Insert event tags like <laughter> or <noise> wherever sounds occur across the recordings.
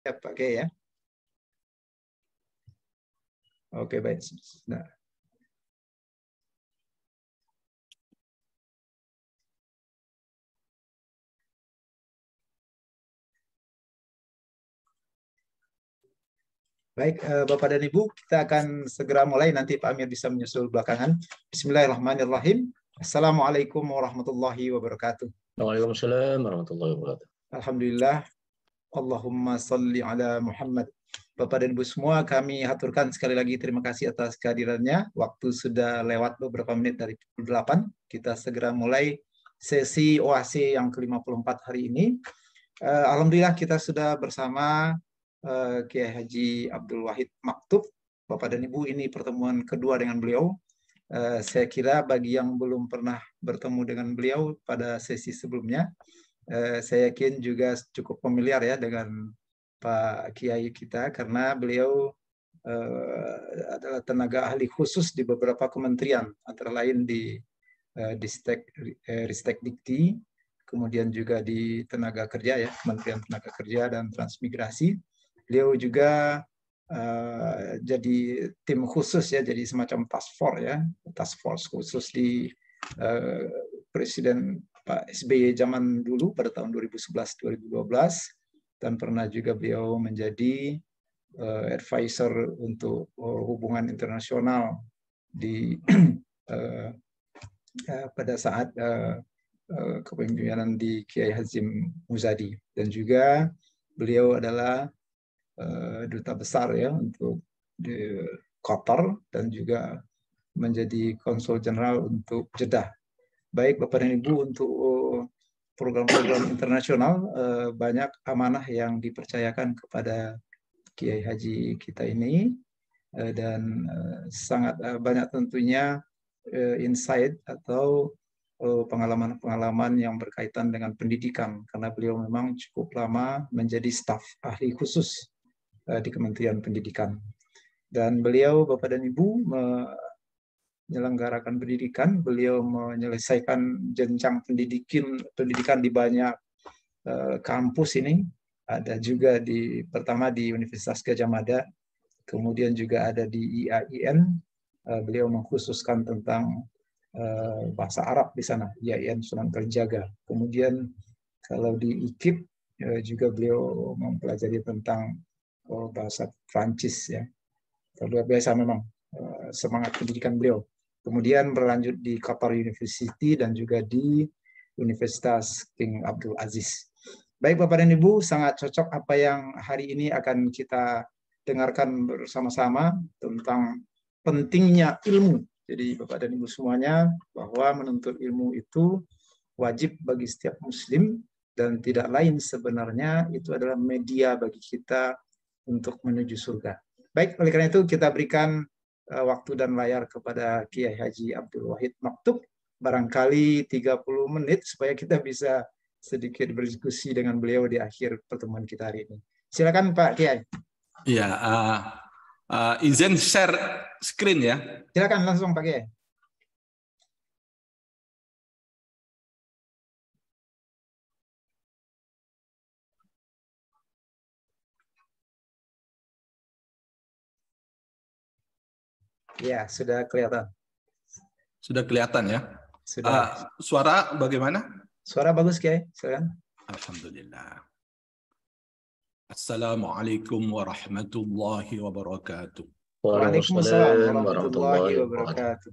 kita pakai ya. Oke, baik. Nah. Baik, eh, Bapak dan Ibu, kita akan segera mulai. Nanti Pak Amir bisa menyusul belakangan. Bismillahirrahmanirrahim. Assalamualaikum warahmatullahi wabarakatuh. Waalaikumsalam warahmatullahi wabarakatuh. Alhamdulillah, Allahumma salli ala Muhammad. Bapak dan Ibu semua, kami haturkan sekali lagi terima kasih atas kehadirannya. Waktu sudah lewat beberapa menit dari pukul 8. Kita segera mulai sesi OAC yang ke-54 hari ini. Uh, Alhamdulillah kita sudah bersama uh, Kiai Haji Abdul Wahid Maktub. Bapak dan Ibu, ini pertemuan kedua dengan beliau. Uh, saya kira bagi yang belum pernah bertemu dengan beliau pada sesi sebelumnya, Eh, saya yakin juga cukup familiar ya dengan Pak Kiai kita karena beliau eh, adalah tenaga ahli khusus di beberapa kementerian antara lain di eh, Distek Ristek Dikti, kemudian juga di tenaga kerja ya Kementerian Tenaga Kerja dan Transmigrasi. Beliau juga Uh, jadi tim khusus ya, jadi semacam task force ya, task force khusus di uh, Presiden Pak SBY zaman dulu pada tahun 2011-2012 dan pernah juga beliau menjadi uh, advisor untuk eh, hubungan internasional di uh, <clears throat> uh, pada saat uh, uh, kepemimpinan di Kiai Hazim Muzadi dan juga beliau adalah uh, duta besar ya untuk di Qatar dan juga menjadi konsul jenderal untuk Jeddah baik Bapak dan Ibu untuk uh, program-program internasional uh, banyak amanah yang dipercayakan kepada Kiai Haji kita ini uh, dan sangat banyak tentunya insight atau pengalaman-pengalaman yang berkaitan dengan pendidikan karena beliau memang cukup lama menjadi staf ahli khusus di Kementerian Pendidikan. Dan beliau Bapak dan Ibu menyelenggarakan pendidikan. Beliau menyelesaikan jenjang pendidikan pendidikan di banyak eh, kampus ini. Ada juga di pertama di Universitas Gajah Mada, kemudian juga ada di IAIN. Eh, beliau mengkhususkan tentang eh, bahasa Arab di sana, IAIN Sunan Kalijaga. Kemudian kalau di IKIP juga beliau mempelajari tentang bahasa Prancis ya luar biasa memang semangat pendidikan beliau. Kemudian berlanjut di Qatar University dan juga di Universitas King Abdul Aziz. Baik Bapak dan Ibu, sangat cocok apa yang hari ini akan kita dengarkan bersama-sama tentang pentingnya ilmu. Jadi Bapak dan Ibu semuanya, bahwa menuntut ilmu itu wajib bagi setiap muslim dan tidak lain sebenarnya itu adalah media bagi kita untuk menuju surga. Baik, oleh karena itu kita berikan Eh, waktu dan layar kepada Kiai Haji Abdul Wahid Maktub barangkali 30 menit supaya kita bisa sedikit berdiskusi dengan beliau di akhir pertemuan kita hari ini. Silakan Pak Kiai. Iya, uh, uh, izin share screen ya. Silakan langsung Pak Kiai. Ya, sudah kelihatan. Sudah kelihatan ya. Sudah. Uh, suara bagaimana? Suara bagus, Kiai. Silakan. Alhamdulillah. Assalamualaikum warahmatullahi wabarakatuh. Waalaikumsalam warahmatullahi wabarakatuh.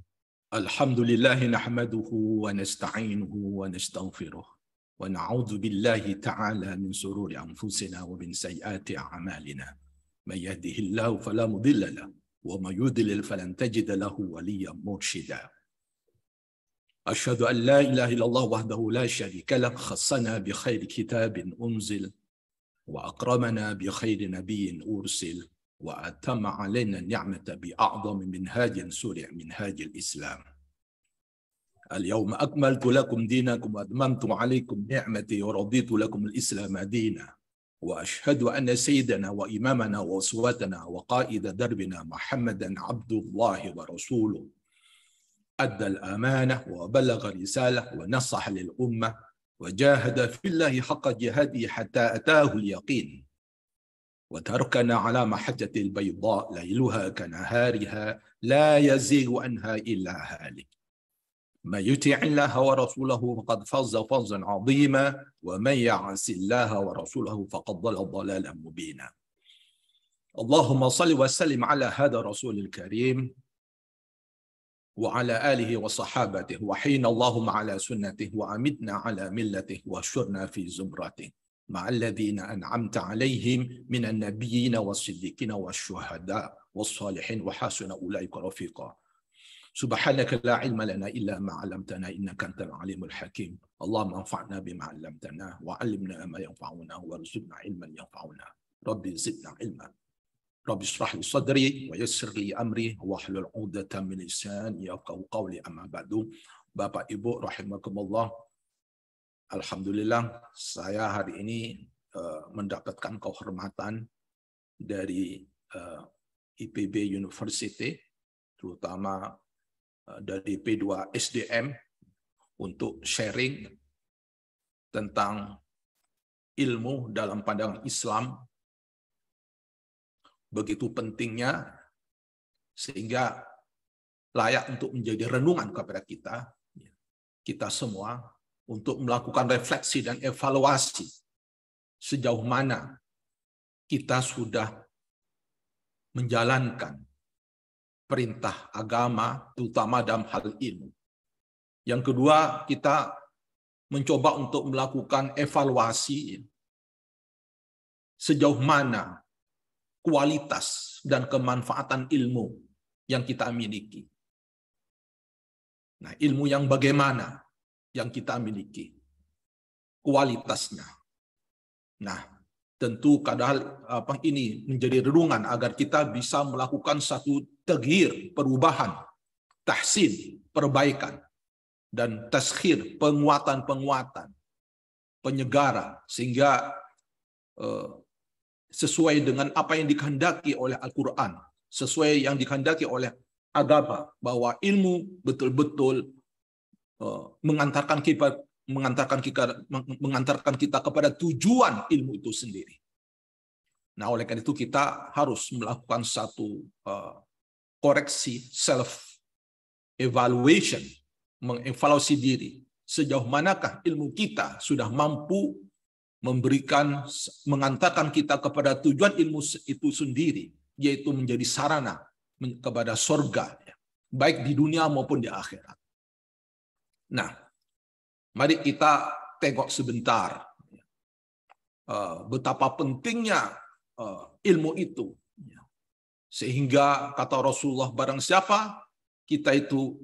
Alhamdulillah nahmaduhu wa nasta'inuhu wa nastaghfiruh wa na'udzu billahi ta'ala min sururi anfusina wa min sayyiati a'malina. May yahdihillahu fala mudilla lahu وما يضلل فلن تجد له وليا مرشدا أشهد أن لا إله إلا الله وحده لا شريك له خصنا بخير كتاب أنزل وأكرمنا بخير نبي أرسل وأتم علينا النعمة بأعظم منهاج سرع منهاج الإسلام اليوم أكملت لكم دينكم وأتممت عليكم نعمتي ورضيت لكم الإسلام دينا واشهد ان سيدنا وامامنا واسوتنا وقائد دربنا محمدا عبد الله ورسوله ادى الامانه وبلغ رساله ونصح للامه وجاهد في الله حق جهاده حتى اتاه اليقين وتركنا على محجه البيضاء ليلها كنهارها لا يزيغ عنها الا هالك من يطع الله ورسوله فقد فاز فوزا عظيما ومن يعص الله ورسوله فقد ضل ضلالا مبينا اللهم صل وسلم على هذا الرسول الكريم وعلى آله وصحابته وحين اللهم على سنته وعمدنا على ملته واشرنا في زمرته مع الذين أنعمت عليهم من النبيين والصديقين والشهداء والصالحين وحسن أولئك رفيقا Subhanaka la ilma lana illa ma 'allamtana innaka antal alimul hakim. Allahumma anfa'na bima 'allamtana wa 'allimna ma yanfa'una warzuqna ilman yanfa'una. Rabbi zidna ilma. Rabbi israh li sadri wa yassir li amri wa hlul 'uqdatam min lisani yafqahu qawli amma ba'du. Bapak Ibu rahimakumullah. Alhamdulillah saya hari ini uh, mendapatkan kehormatan dari uh, eh, IPB University terutama Eh, dari P2 SDM untuk sharing tentang ilmu dalam pandangan Islam begitu pentingnya sehingga layak untuk menjadi renungan kepada kita kita semua untuk melakukan refleksi dan evaluasi sejauh mana kita sudah menjalankan perintah agama, terutama dalam hal ilmu. Yang kedua, kita mencoba untuk melakukan evaluasi sejauh mana kualitas dan kemanfaatan ilmu yang kita miliki. Nah, ilmu yang bagaimana yang kita miliki? Kualitasnya. Nah, tentu kadang apa ini menjadi renungan agar kita bisa melakukan satu Tegir, perubahan. Tahsin, perbaikan. Dan taskhir, penguatan-penguatan. penyegara Sehingga eh, sesuai dengan apa yang dikehendaki oleh Al-Quran. Sesuai yang dikehendaki oleh agama. Bahwa ilmu betul-betul eh, mengantarkan kita mengantarkan kita mengantarkan kita kepada tujuan ilmu itu sendiri. Nah, oleh karena itu kita harus melakukan satu eh, koreksi self evaluation, mengevaluasi diri. Sejauh manakah ilmu kita sudah mampu memberikan mengantarkan kita kepada tujuan ilmu itu sendiri, yaitu menjadi sarana kepada sorga, baik di dunia maupun di akhirat. Nah, mari kita tengok sebentar eh, betapa pentingnya eh, ilmu itu sehingga kata Rasulullah barang siapa kita itu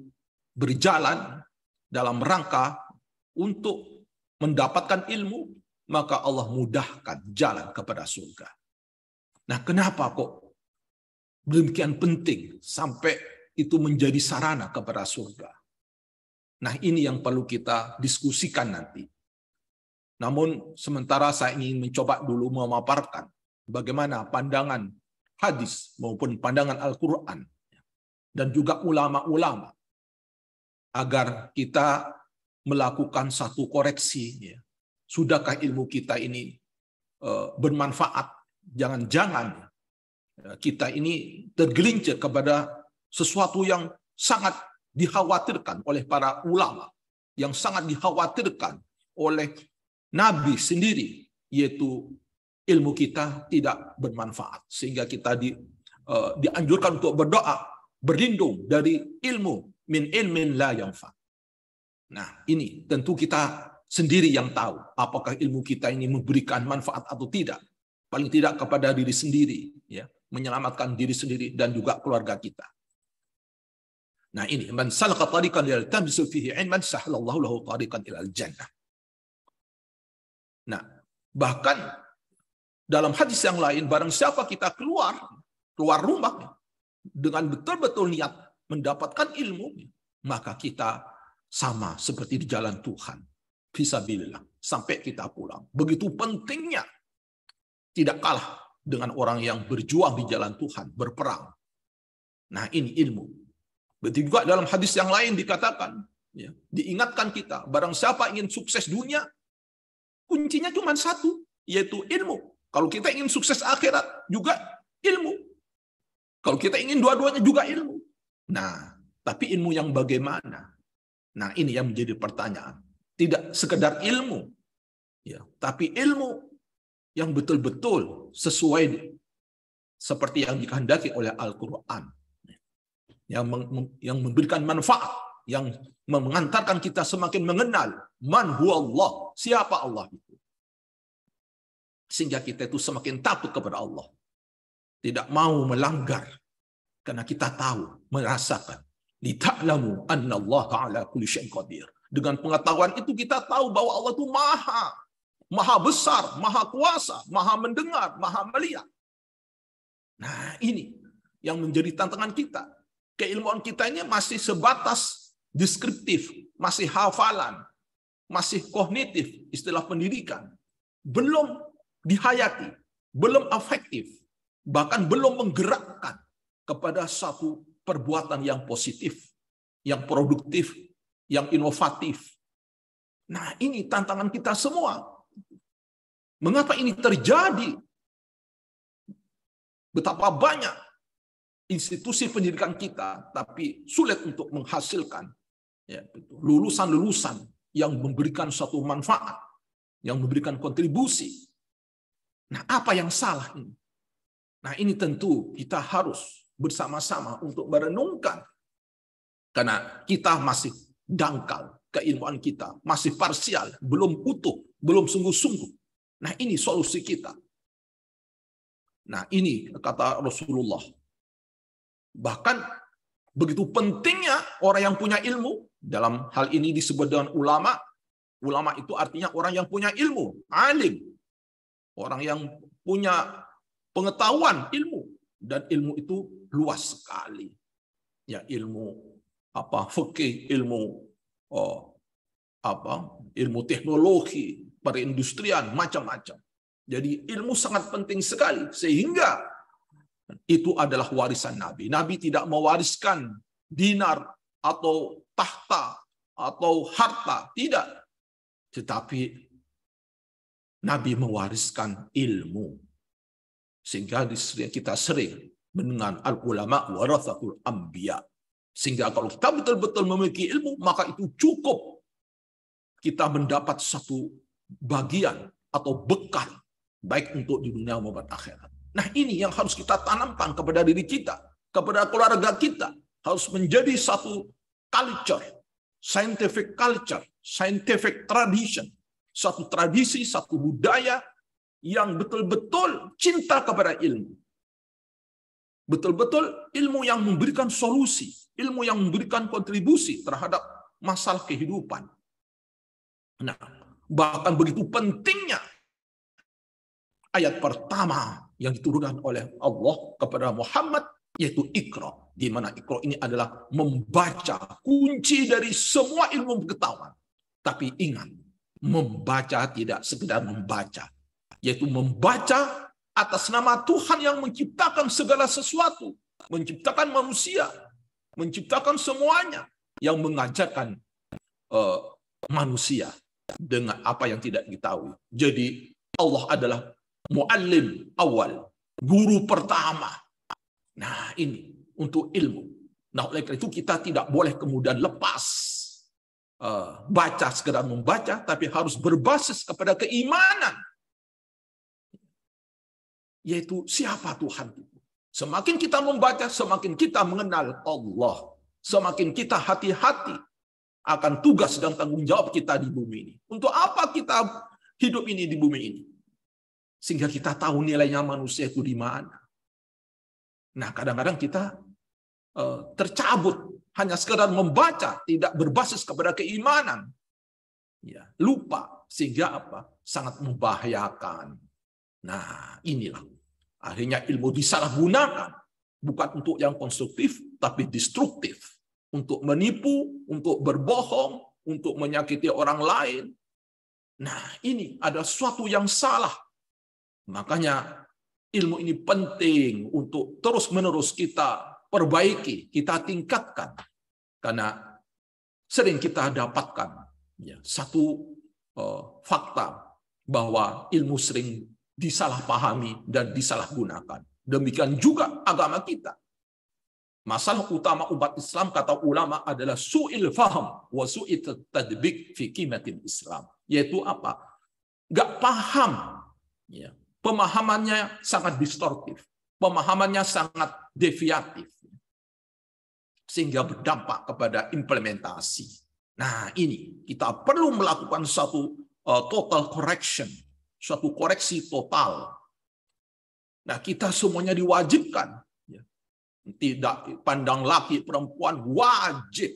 berjalan dalam rangka untuk mendapatkan ilmu, maka Allah mudahkan jalan kepada surga. Nah, kenapa kok demikian penting sampai itu menjadi sarana kepada surga? Nah, ini yang perlu kita diskusikan nanti. Namun, sementara saya ingin mencoba dulu memaparkan bagaimana pandangan hadis maupun pandangan Al-Quran dan juga ulama-ulama agar kita melakukan satu koreksi. Ya. Sudahkah ilmu kita ini e, bermanfaat? Jangan-jangan ya, kita ini tergelincir kepada sesuatu yang sangat dikhawatirkan oleh para ulama, yang sangat dikhawatirkan oleh Nabi sendiri, yaitu ilmu kita tidak bermanfaat sehingga kita di, uh, dianjurkan untuk berdoa berlindung dari ilmu min ilmin la yanfa. Nah, ini tentu kita sendiri yang tahu apakah ilmu kita ini memberikan manfaat atau tidak. Paling tidak kepada diri sendiri, ya, menyelamatkan diri sendiri dan juga keluarga kita. Nah, ini man salaka tariqan yaltamisu fihi ilman sahalallahu lahu tariqan ilal jannah. Nah, bahkan dalam hadis yang lain, barang siapa kita keluar, keluar rumah dengan betul-betul niat mendapatkan ilmu, maka kita sama seperti di jalan Tuhan. bisa bilang Sampai kita pulang. Begitu pentingnya tidak kalah dengan orang yang berjuang di jalan Tuhan, berperang. Nah, ini ilmu. Begitu juga dalam hadis yang lain dikatakan, ya, diingatkan kita, barang siapa ingin sukses dunia, kuncinya cuma satu, yaitu ilmu. Kalau kita ingin sukses akhirat, juga ilmu. Kalau kita ingin dua-duanya juga ilmu. Nah, tapi ilmu yang bagaimana? Nah, ini yang menjadi pertanyaan. Tidak sekedar ilmu, ya, tapi ilmu yang betul-betul sesuai seperti yang dikehendaki oleh Al-Quran. Yang, yang memberikan manfaat, yang mengantarkan kita semakin mengenal man huwa Allah, siapa Allah itu sehingga kita itu semakin takut kepada Allah. Tidak mau melanggar karena kita tahu, merasakan. Lita'lamu an Allah ala kulli syai'in qadir. Dengan pengetahuan itu kita tahu bahwa Allah itu maha. Maha besar, maha kuasa, maha mendengar, maha melihat. Nah ini yang menjadi tantangan kita. Keilmuan kita ini masih sebatas deskriptif, masih hafalan, masih kognitif, istilah pendidikan. Belum dihayati, belum efektif, bahkan belum menggerakkan kepada satu perbuatan yang positif, yang produktif, yang inovatif. Nah, ini tantangan kita semua. Mengapa ini terjadi? Betapa banyak institusi pendidikan kita, tapi sulit untuk menghasilkan ya, lulusan-lulusan yang memberikan suatu manfaat, yang memberikan kontribusi Nah, apa yang salah ini? Nah, ini tentu kita harus bersama-sama untuk merenungkan. Karena kita masih dangkal keilmuan kita, masih parsial, belum utuh, belum sungguh-sungguh. Nah, ini solusi kita. Nah, ini kata Rasulullah. Bahkan begitu pentingnya orang yang punya ilmu, dalam hal ini disebut dengan ulama. Ulama itu artinya orang yang punya ilmu, alim, Orang yang punya pengetahuan ilmu dan ilmu itu luas sekali. Ya ilmu apa fikih, ilmu oh, apa ilmu teknologi, perindustrian macam-macam. Jadi ilmu sangat penting sekali sehingga itu adalah warisan Nabi. Nabi tidak mewariskan dinar atau tahta atau harta, tidak. Tetapi Nabi mewariskan ilmu. Sehingga kita sering mendengar al-ulama warathatul anbiya. Sehingga kalau kita betul-betul memiliki ilmu, maka itu cukup. Kita mendapat satu bagian atau bekal, baik untuk di dunia maupun akhirat. Nah ini yang harus kita tanamkan kepada diri kita, kepada keluarga kita. Harus menjadi satu culture, scientific culture, scientific tradition, satu tradisi, satu budaya yang betul-betul cinta kepada ilmu. Betul-betul ilmu yang memberikan solusi, ilmu yang memberikan kontribusi terhadap masalah kehidupan. Nah, bahkan begitu pentingnya ayat pertama yang diturunkan oleh Allah kepada Muhammad yaitu ikra di mana ikra ini adalah membaca kunci dari semua ilmu pengetahuan tapi ingat membaca tidak sekedar membaca, yaitu membaca atas nama Tuhan yang menciptakan segala sesuatu, menciptakan manusia, menciptakan semuanya yang mengajarkan uh, manusia dengan apa yang tidak diketahui. Jadi Allah adalah muallim awal, guru pertama. Nah, ini untuk ilmu. Nah, oleh karena itu kita tidak boleh kemudian lepas Eh, baca sekedar membaca, tapi harus berbasis kepada keimanan. Yaitu siapa Tuhan itu. Semakin kita membaca, semakin kita mengenal Allah. Semakin kita hati-hati akan tugas dan tanggung jawab kita di bumi ini. Untuk apa kita hidup ini di bumi ini? Sehingga kita tahu nilainya manusia itu di mana. Nah, kadang-kadang kita eh, tercabut hanya sekedar membaca, tidak berbasis kepada keimanan. Ya, lupa sehingga apa? Sangat membahayakan. Nah, inilah akhirnya ilmu disalahgunakan bukan untuk yang konstruktif tapi destruktif, untuk menipu, untuk berbohong, untuk menyakiti orang lain. Nah, ini ada suatu yang salah. Makanya ilmu ini penting untuk terus-menerus kita perbaiki, kita tingkatkan. Karena sering kita dapatkan ya, satu eh, fakta bahwa ilmu sering disalahpahami dan disalahgunakan. Demikian juga agama kita. Masalah utama umat Islam kata ulama adalah su'il faham wa su'il tadbik fi Islam. Yaitu apa? Gak paham. Ya. Pemahamannya sangat distortif. Pemahamannya sangat deviatif sehingga berdampak kepada implementasi. Nah, ini kita perlu melakukan satu uh, total correction, suatu koreksi total. Nah, kita semuanya diwajibkan. Ya. Tidak pandang laki perempuan wajib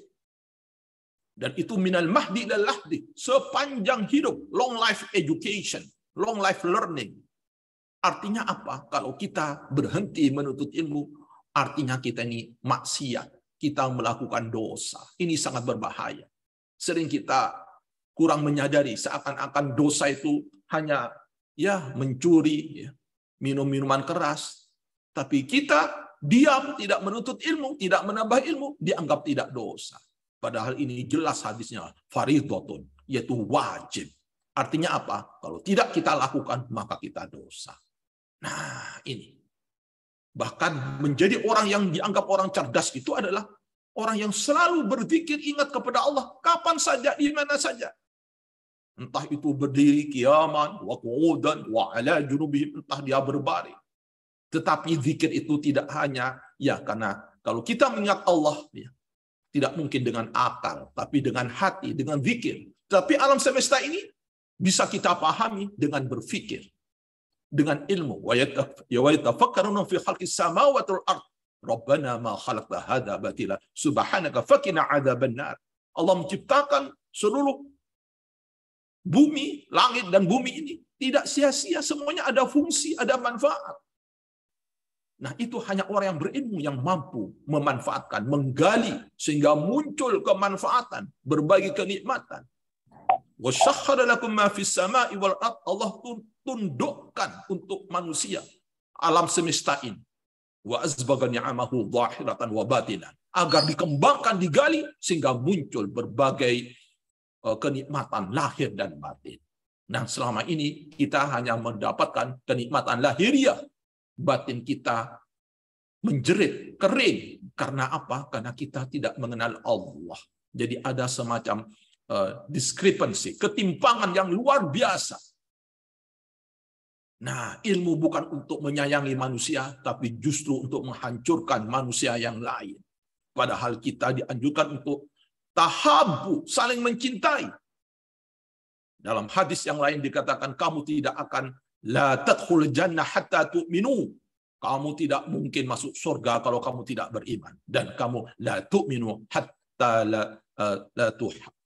dan itu minal mahdi dan lahdi sepanjang hidup long life education long life learning artinya apa kalau kita berhenti menuntut ilmu artinya kita ini maksiat kita melakukan dosa. Ini sangat berbahaya. Sering kita kurang menyadari seakan-akan dosa itu hanya ya mencuri, ya, minum minuman keras. Tapi kita diam, tidak menuntut ilmu, tidak menambah ilmu, dianggap tidak dosa. Padahal ini jelas hadisnya faridotun, yaitu wajib. Artinya apa? Kalau tidak kita lakukan, maka kita dosa. Nah, ini Bahkan menjadi orang yang dianggap orang cerdas itu adalah orang yang selalu berzikir ingat kepada Allah kapan saja, di mana saja. Entah itu berdiri kiaman, wa qu'udan, wa ala junubihim, entah dia berbaring. Tetapi zikir itu tidak hanya ya karena kalau kita mengingat Allah ya, tidak mungkin dengan akal, tapi dengan hati, dengan zikir. Tapi alam semesta ini bisa kita pahami dengan berpikir dengan ilmu ya fi samawati wal Rabbana ma khalaqta batila subhanaka faqina adzaban Allah menciptakan seluruh bumi, langit dan bumi ini tidak sia-sia, semuanya ada fungsi, ada manfaat. Nah, itu hanya orang yang berilmu yang mampu memanfaatkan, menggali sehingga muncul kemanfaatan, berbagi kenikmatan. Allah tundukkan untuk manusia alam semesta ini wa zahiratan wa batinan agar dikembangkan digali sehingga muncul berbagai eh, kenikmatan lahir dan batin. Nah, selama ini kita hanya mendapatkan kenikmatan lahiriah. Batin kita menjerit, kering. Karena apa? Karena kita tidak mengenal Allah. Jadi ada semacam uh, discrepancy, ketimpangan yang luar biasa Nah, ilmu bukan untuk menyayangi manusia, tapi justru untuk menghancurkan manusia yang lain. Padahal kita dianjurkan untuk tahabu, saling mencintai. Dalam hadis yang lain dikatakan, kamu tidak akan la tadkhul jannah hatta tu'minu. Kamu tidak mungkin masuk surga kalau kamu tidak beriman. Dan kamu la tu'minu hatta la, uh, la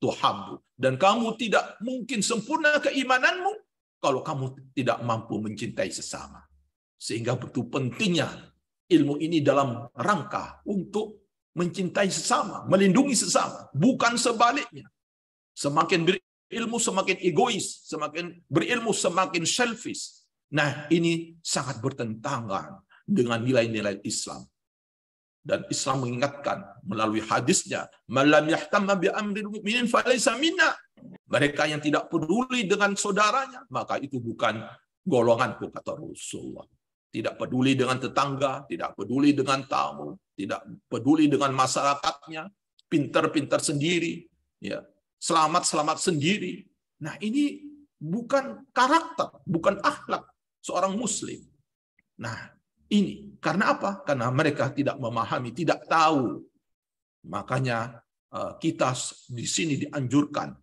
tuhabu. Dan kamu tidak mungkin sempurna keimananmu kalau kamu tidak mampu mencintai sesama. Sehingga betul pentingnya ilmu ini dalam rangka untuk mencintai sesama, melindungi sesama, bukan sebaliknya. Semakin berilmu semakin egois, semakin berilmu semakin selfish. Nah, ini sangat bertentangan dengan nilai-nilai Islam. Dan Islam mengingatkan melalui hadisnya, "Malam yahtamma bi amril mu'minin falaysa minna." Mereka yang tidak peduli dengan saudaranya, maka itu bukan golonganku, kata Rasulullah. Tidak peduli dengan tetangga, tidak peduli dengan tamu, tidak peduli dengan masyarakatnya, pinter-pinter sendiri, ya selamat-selamat sendiri. Nah ini bukan karakter, bukan akhlak seorang muslim. Nah ini karena apa? Karena mereka tidak memahami, tidak tahu. Makanya eh, kita di sini dianjurkan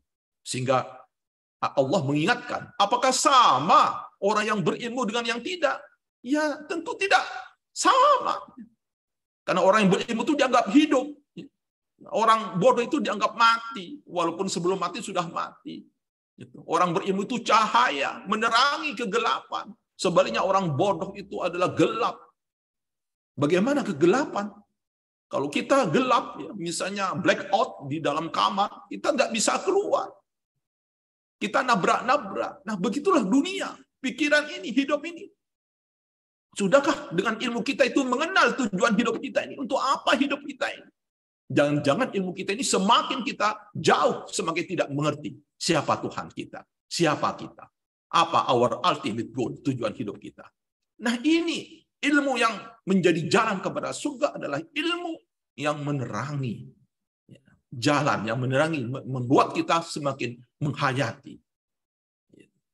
sehingga Allah mengingatkan, apakah sama orang yang berilmu dengan yang tidak? Ya, tentu tidak. Sama. Karena orang yang berilmu itu dianggap hidup. Orang bodoh itu dianggap mati, walaupun sebelum mati sudah mati. Gitu. Orang berilmu itu cahaya, menerangi kegelapan. Sebaliknya orang bodoh itu adalah gelap. Bagaimana kegelapan? Kalau kita gelap, ya, misalnya blackout di dalam kamar, kita nggak bisa keluar. Kita nabrak-nabrak. Nah, begitulah dunia, pikiran ini, hidup ini. Sudahkah dengan ilmu kita itu mengenal tujuan hidup kita ini? Untuk apa hidup kita ini? Jangan-jangan ilmu kita ini semakin kita jauh, semakin tidak mengerti siapa Tuhan kita, siapa kita, apa our ultimate goal, tujuan hidup kita. Nah ini ilmu yang menjadi jalan kepada surga adalah ilmu yang menerangi jalan yang menerangi, membuat kita semakin menghayati.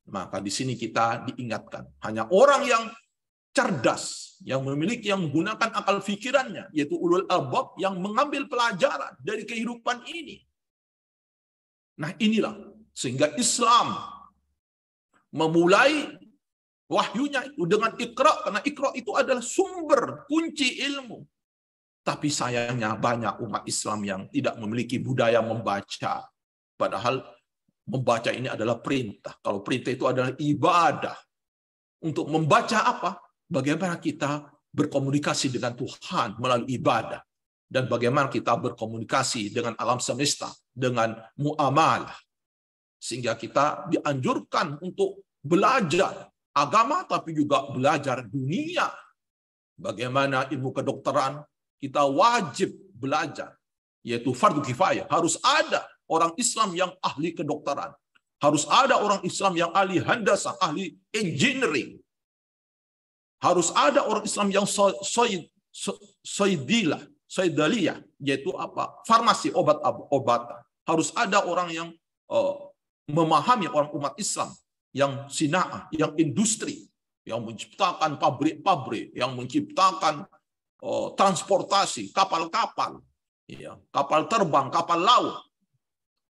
Maka di sini kita diingatkan, hanya orang yang cerdas, yang memiliki, yang menggunakan akal fikirannya, yaitu ulul albab yang mengambil pelajaran dari kehidupan ini. Nah inilah, sehingga Islam memulai wahyunya itu dengan ikra, karena ikra itu adalah sumber kunci ilmu. Tapi sayangnya banyak umat Islam yang tidak memiliki budaya membaca. Padahal membaca ini adalah perintah. Kalau perintah itu adalah ibadah. Untuk membaca apa? Bagaimana kita berkomunikasi dengan Tuhan melalui ibadah. Dan bagaimana kita berkomunikasi dengan alam semesta, dengan muamalah. Sehingga kita dianjurkan untuk belajar agama, tapi juga belajar dunia. Bagaimana ilmu kedokteran, kita wajib belajar, yaitu fardu kifayah. Harus ada orang Islam yang ahli kedokteran. Harus ada orang Islam yang ahli handasa, ahli engineering. Harus ada orang Islam yang soid, soidilah, yaitu apa? Farmasi obat-obatan. Harus ada orang yang eh, memahami orang umat Islam yang sina'ah, yang industri, yang menciptakan pabrik-pabrik, yang menciptakan Oh, transportasi, kapal-kapal, ya, kapal terbang, kapal laut.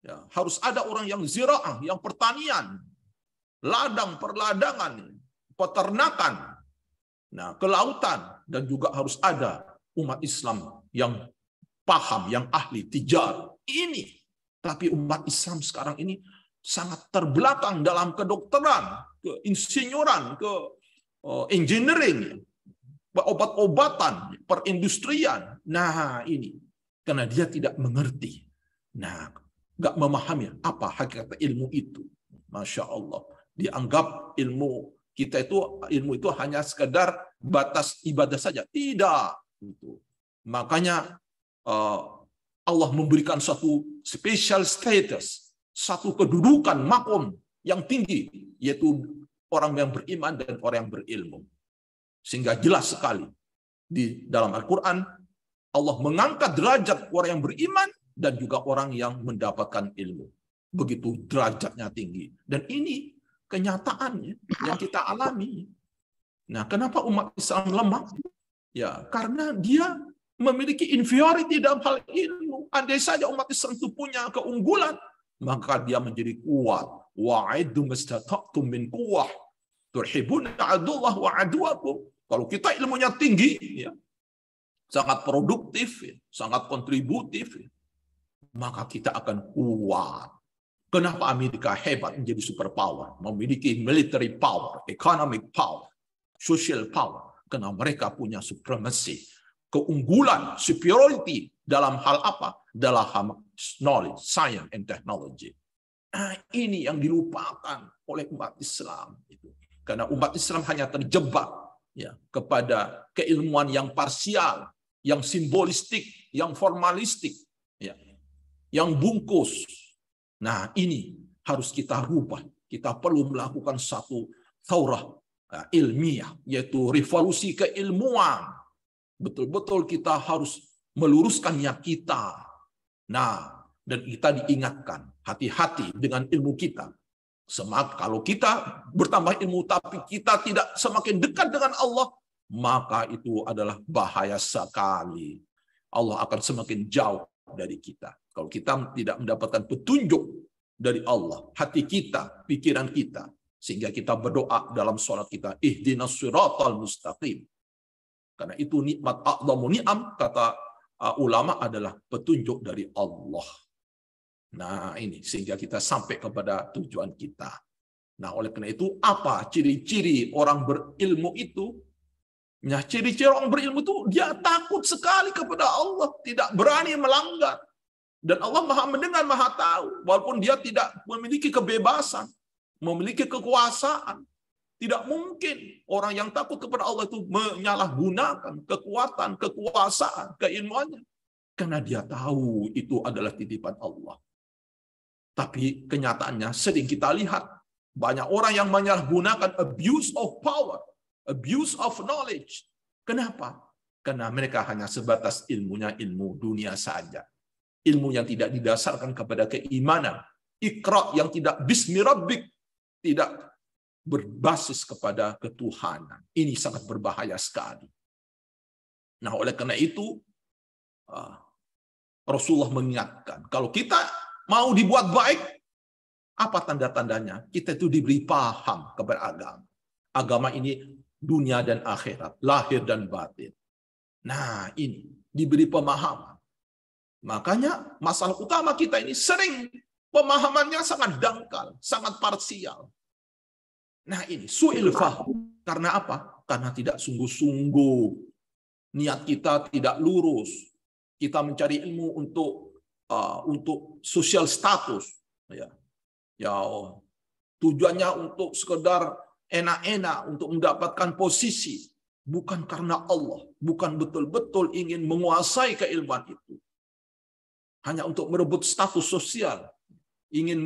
Ya, harus ada orang yang ziraah, yang pertanian, ladang, perladangan, peternakan, nah, kelautan, dan juga harus ada umat Islam yang paham, yang ahli tijar. Ini. Tapi umat Islam sekarang ini sangat terbelakang dalam kedokteran, keinsinyuran, ke oh, engineering obat-obatan, perindustrian. Nah, ini karena dia tidak mengerti. Nah, nggak memahami apa hakikat ilmu itu. Masya Allah. Dianggap ilmu kita itu ilmu itu hanya sekedar batas ibadah saja. Tidak. Itu. Makanya eh, Allah memberikan satu special status, satu kedudukan makom yang tinggi, yaitu orang yang beriman dan orang yang berilmu. Sehingga jelas sekali di dalam Al-Quran, Allah mengangkat derajat orang yang beriman dan juga orang yang mendapatkan ilmu. Begitu derajatnya tinggi. Dan ini kenyataannya yang kita alami. Nah, kenapa umat Islam lemah? Ya, karena dia memiliki inferiority dalam hal ilmu. Andai saja umat Islam itu punya keunggulan, maka dia menjadi kuat. Wa'iddu mastata'tum min kuwah. turhibun adullah wa aduakum. Kalau kita ilmunya tinggi, ya, sangat produktif, ya, sangat kontributif, ya, maka kita akan kuat. Kenapa Amerika hebat menjadi superpower, memiliki military power, economic power, social power? Karena mereka punya supremasi, keunggulan, superiority dalam hal apa? Dalam hal knowledge, science, and technology. Nah, ini yang dilupakan oleh umat Islam. Gitu. Karena umat Islam hanya terjebak ya, kepada keilmuan yang parsial, yang simbolistik, yang formalistik, ya, yang bungkus. Nah, ini harus kita rubah. Kita perlu melakukan satu taurah ya, ilmiah, yaitu revolusi keilmuan. Betul-betul kita harus meluruskannya kita. Nah, dan kita diingatkan, hati-hati dengan ilmu kita. Semak kalau kita bertambah ilmu tapi kita tidak semakin dekat dengan Allah, maka itu adalah bahaya sekali. Allah akan semakin jauh dari kita. Kalau kita tidak mendapatkan petunjuk dari Allah, hati kita, pikiran kita, sehingga kita berdoa dalam sholat kita, ihdinas suratal mustaqim. Karena itu nikmat a'lamu ni'am, kata uh, ulama adalah petunjuk dari Allah. Nah, ini sehingga kita sampai kepada tujuan kita. Nah, oleh karena itu apa ciri-ciri orang berilmu itu? Nah, ciri-ciri orang berilmu itu dia takut sekali kepada Allah, tidak berani melanggar. Dan Allah Maha mendengar, Maha tahu, walaupun dia tidak memiliki kebebasan, memiliki kekuasaan. Tidak mungkin orang yang takut kepada Allah itu menyalahgunakan kekuatan, kekuasaan, keilmuannya. Karena dia tahu itu adalah titipan Allah. Tapi kenyataannya sering kita lihat banyak orang yang menyalahgunakan abuse of power, abuse of knowledge. Kenapa? Karena mereka hanya sebatas ilmunya ilmu dunia saja. Ilmu yang tidak didasarkan kepada keimanan. ikrar yang tidak bismirabbik. Tidak berbasis kepada ketuhanan. Ini sangat berbahaya sekali. Nah, oleh karena itu, ah, Rasulullah mengingatkan, kalau kita mau dibuat baik, apa tanda-tandanya? Kita itu diberi paham kepada agama. Agama ini dunia dan akhirat, lahir dan batin. Nah, ini diberi pemahaman. Makanya masalah utama kita ini sering pemahamannya sangat dangkal, sangat parsial. Nah, ini suil faham. Karena apa? Karena tidak sungguh-sungguh. Niat kita tidak lurus. Kita mencari ilmu untuk Uh, untuk sosial status ya ya oh, tujuannya untuk sekedar enak-enak untuk mendapatkan posisi bukan karena Allah bukan betul-betul ingin menguasai keilmuan itu hanya untuk merebut status sosial ingin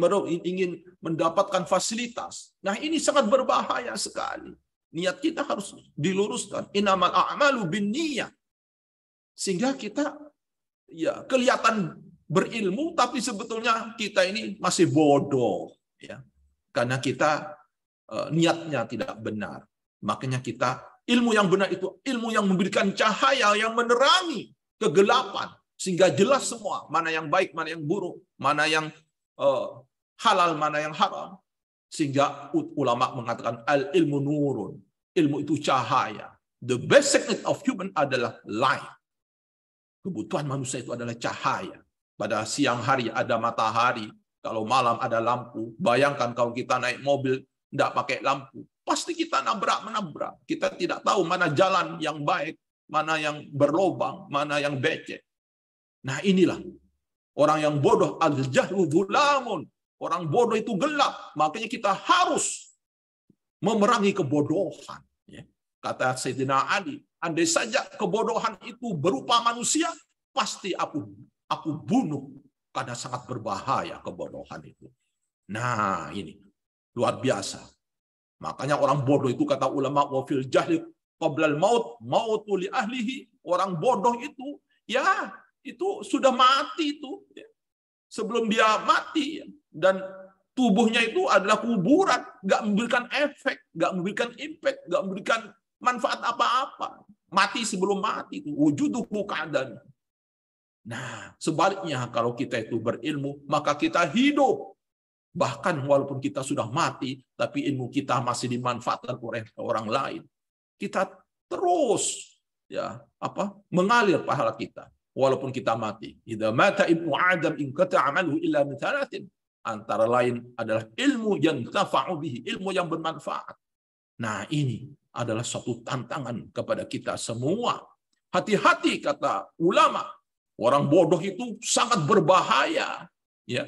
ingin mendapatkan fasilitas nah ini sangat berbahaya sekali niat kita harus diluruskan inamal a'malu binniyah sehingga kita ya kelihatan berilmu tapi sebetulnya kita ini masih bodoh ya. Karena kita eh, niatnya tidak benar. Makanya kita ilmu yang benar itu ilmu yang memberikan cahaya yang menerangi kegelapan sehingga jelas semua mana yang baik, mana yang buruk, mana yang eh, halal, mana yang haram. Sehingga ulama mengatakan al ilmu nurun, ilmu itu cahaya. The basic need of human adalah light. Kebutuhan manusia itu adalah cahaya. Pada siang hari ada matahari, kalau malam ada lampu. Bayangkan kalau kita naik mobil tidak pakai lampu, pasti kita nabrak menabrak. Kita tidak tahu mana jalan yang baik, mana yang berlobang, mana yang becek. Nah inilah orang yang bodoh al jahlu zulamun. Orang bodoh itu gelap, makanya kita harus memerangi kebodohan. Ya. Kata Sayyidina Ali, andai saja kebodohan itu berupa manusia, pasti aku aku bunuh karena sangat berbahaya kebodohan itu. Nah, ini luar biasa. Makanya orang bodoh itu kata ulama wafil jahli qoblal maut mautu li ahlihi. Orang bodoh itu ya itu sudah mati itu ya. sebelum dia mati ya. dan tubuhnya itu adalah kuburan nggak memberikan efek nggak memberikan impact nggak memberikan manfaat apa-apa mati sebelum mati itu wujuduhu keadaan Nah, sebaliknya kalau kita itu berilmu, maka kita hidup. Bahkan walaupun kita sudah mati, tapi ilmu kita masih dimanfaatkan oleh orang lain. Kita terus ya apa mengalir pahala kita walaupun kita mati. Idza mata ibnu Adam in amalu illa min Antara lain adalah ilmu yang tafa'u bihi, ilmu yang bermanfaat. Nah, ini adalah suatu tantangan kepada kita semua. Hati-hati kata ulama Orang bodoh itu sangat berbahaya. Ya.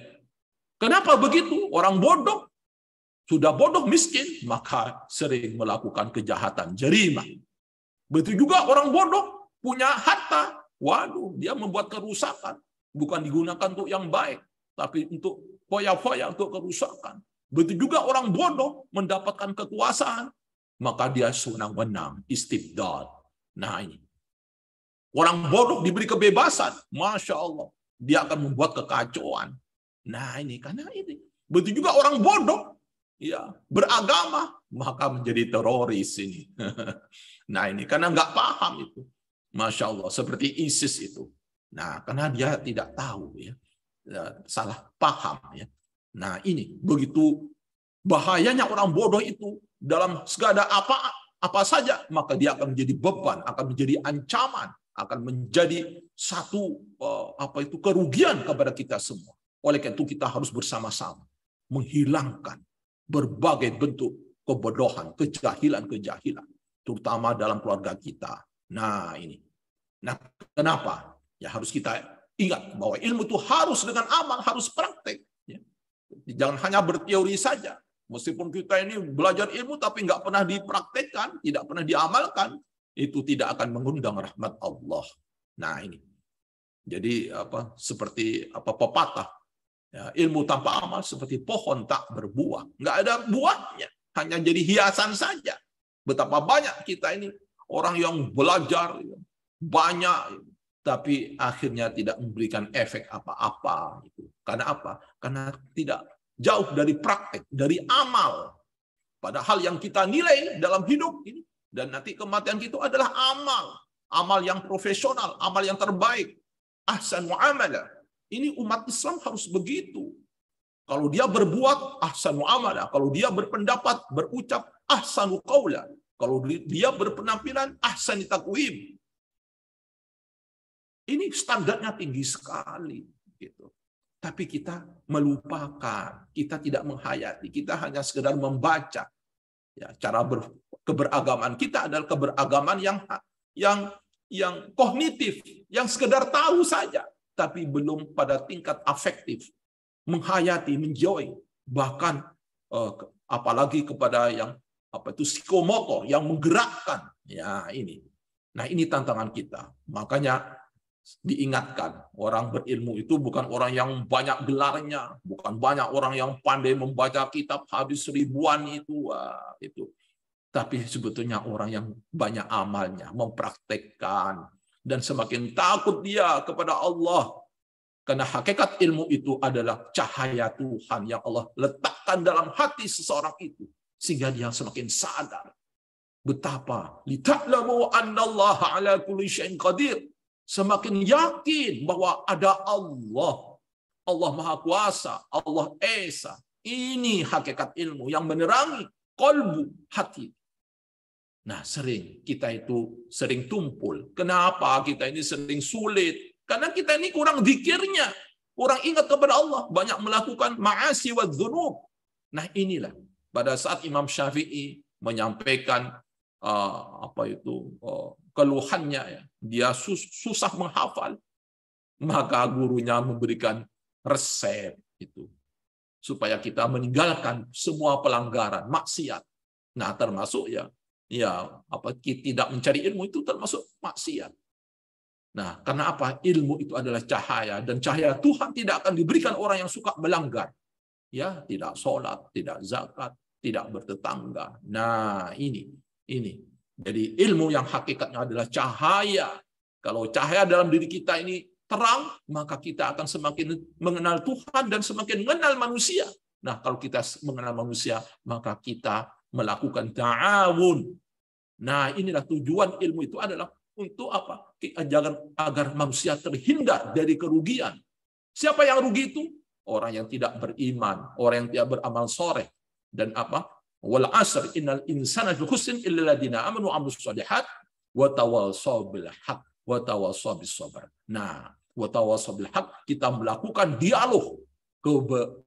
Kenapa begitu? Orang bodoh sudah bodoh miskin, maka sering melakukan kejahatan jerimah. Betul juga orang bodoh punya harta, waduh, dia membuat kerusakan. Bukan digunakan untuk yang baik, tapi untuk foya-foya, untuk kerusakan. Betul juga orang bodoh mendapatkan kekuasaan, maka dia senang-menang, istibdal. Nah ini, Orang bodoh diberi kebebasan. Masya Allah. Dia akan membuat kekacauan. Nah ini karena ini. Begitu juga orang bodoh. ya Beragama. Maka menjadi teroris ini. <laughs> nah ini karena nggak paham itu. Masya Allah. Seperti ISIS itu. Nah karena dia tidak tahu ya. ya. Salah paham ya. Nah ini begitu bahayanya orang bodoh itu dalam segala apa apa saja maka dia akan menjadi beban akan menjadi ancaman akan menjadi satu eh, apa itu kerugian kepada kita semua. Oleh karena itu kita harus bersama-sama menghilangkan berbagai bentuk kebodohan, kejahilan-kejahilan, terutama dalam keluarga kita. Nah ini, nah kenapa? Ya harus kita ingat bahwa ilmu itu harus dengan amal, harus praktek. Ya. Jangan hanya berteori saja. Meskipun kita ini belajar ilmu tapi nggak pernah dipraktekkan, tidak pernah diamalkan, itu tidak akan mengundang rahmat Allah. Nah ini. Jadi apa seperti apa pepatah ya, ilmu tanpa amal seperti pohon tak berbuah, nggak ada buahnya, hanya jadi hiasan saja. Betapa banyak kita ini orang yang belajar banyak, tapi akhirnya tidak memberikan efek apa-apa. Gitu. Karena apa? Karena tidak jauh dari praktek, dari amal. Padahal yang kita nilai dalam hidup ini dan nanti kematian kita adalah amal. Amal yang profesional, amal yang terbaik. Ahsan mu'amalah. Ini umat Islam harus begitu. Kalau dia berbuat, ahsan mu'amalah. Kalau dia berpendapat, berucap, ahsan qawla. Kalau dia berpenampilan, ahsan takwim. Ini standarnya tinggi sekali. gitu. Tapi kita melupakan, kita tidak menghayati, kita hanya sekedar membaca. Ya, cara ber, keberagaman kita adalah keberagaman yang yang yang kognitif, yang sekedar tahu saja, tapi belum pada tingkat afektif, menghayati, menjoy, bahkan eh, apalagi kepada yang apa itu psikomotor yang menggerakkan. Ya, ini. Nah, ini tantangan kita. Makanya diingatkan, orang berilmu itu bukan orang yang banyak gelarnya, bukan banyak orang yang pandai membaca kitab habis ribuan itu. Wah, itu tapi sebetulnya orang yang banyak amalnya, mempraktekkan, dan semakin takut dia kepada Allah. Karena hakikat ilmu itu adalah cahaya Tuhan yang Allah letakkan dalam hati seseorang itu. Sehingga dia semakin sadar betapa lita'lamu annallaha ala kulli syai'in qadir. Semakin yakin bahwa ada Allah. Allah Maha Kuasa, Allah Esa. Ini hakikat ilmu yang menerangi kolbu hati. Nah, sering kita itu sering tumpul. Kenapa kita ini sering sulit? Karena kita ini kurang zikirnya, kurang ingat kepada Allah, banyak melakukan ma'asi wa dzunub. Nah, inilah pada saat Imam Syafi'i menyampaikan uh, apa itu uh, keluhannya ya. Dia susah menghafal. Maka gurunya memberikan resep itu supaya kita meninggalkan semua pelanggaran, maksiat. Nah, termasuk ya ya apa tidak mencari ilmu itu termasuk maksiat. Nah, karena apa? Ilmu itu adalah cahaya dan cahaya Tuhan tidak akan diberikan orang yang suka melanggar. Ya, tidak sholat, tidak zakat, tidak bertetangga. Nah, ini ini. Jadi ilmu yang hakikatnya adalah cahaya. Kalau cahaya dalam diri kita ini terang, maka kita akan semakin mengenal Tuhan dan semakin mengenal manusia. Nah, kalau kita mengenal manusia, maka kita melakukan ta'awun. Nah, inilah tujuan ilmu itu adalah untuk apa? Agar, agar manusia terhindar dari kerugian. Siapa yang rugi itu? Orang yang tidak beriman, orang yang tidak beramal sore dan apa? Wal asr innal insana fi khusrin illa ladina amanu wa amilus solihat wa tawassaw bil haq wa tawassaw bis sabr. Nah, wa tawassaw bil haq kita melakukan dialog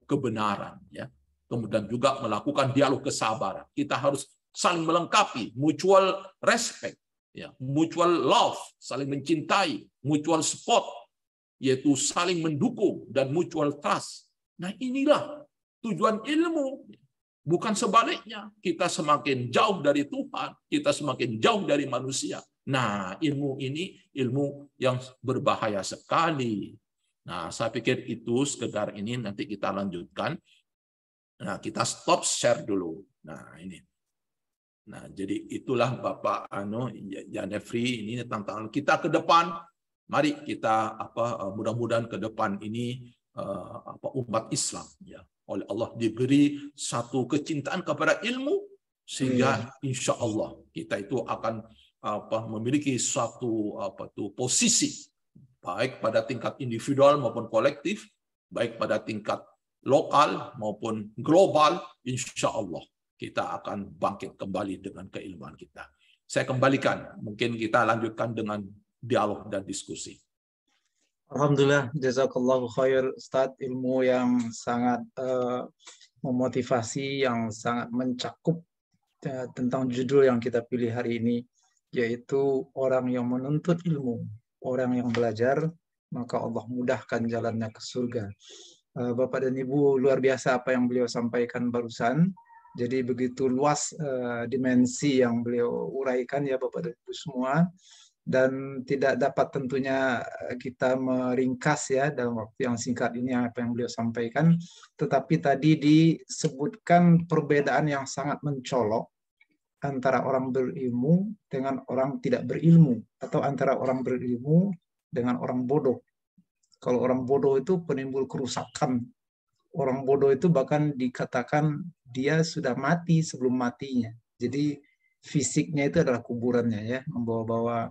kebenaran ya kemudian juga melakukan dialog kesabaran. Kita harus saling melengkapi, mutual respect, ya, mutual love, saling mencintai, mutual support, yaitu saling mendukung dan mutual trust. Nah inilah tujuan ilmu. Bukan sebaliknya, kita semakin jauh dari Tuhan, kita semakin jauh dari manusia. Nah, ilmu ini ilmu yang berbahaya sekali. Nah, saya pikir itu sekedar ini nanti kita lanjutkan Nah, kita stop share dulu. Nah, ini. Nah, jadi itulah Bapak Ano Janefri ini tantangan kita ke depan. Mari kita apa eh, mudah-mudahan ke depan ini eh, apa umat Islam ya oleh Allah diberi satu kecintaan kepada ilmu sehingga insya Allah kita itu akan apa memiliki suatu apa tuh posisi baik pada tingkat individual maupun kolektif baik pada tingkat lokal maupun global, insya Allah kita akan bangkit kembali dengan keilmuan kita. Saya kembalikan, mungkin kita lanjutkan dengan dialog dan diskusi. Alhamdulillah, jazakallah khair Ustaz, ilmu yang sangat uh, memotivasi, yang sangat mencakup uh, tentang judul yang kita pilih hari ini, yaitu orang yang menuntut ilmu, orang yang belajar, maka Allah mudahkan jalannya ke surga. Eh, Bapak dan Ibu luar biasa apa yang beliau sampaikan barusan. Jadi begitu luas eh, dimensi yang beliau uraikan ya Bapak dan Ibu semua dan tidak dapat tentunya eh, kita meringkas ya dalam waktu yang singkat ini apa yang beliau sampaikan tetapi tadi disebutkan perbedaan yang sangat mencolok antara orang berilmu dengan orang tidak berilmu atau antara orang berilmu dengan orang bodoh kalau orang bodoh itu penimbul kerusakan. Orang bodoh itu bahkan dikatakan dia sudah mati sebelum matinya. Jadi fisiknya itu adalah kuburannya ya, membawa-bawa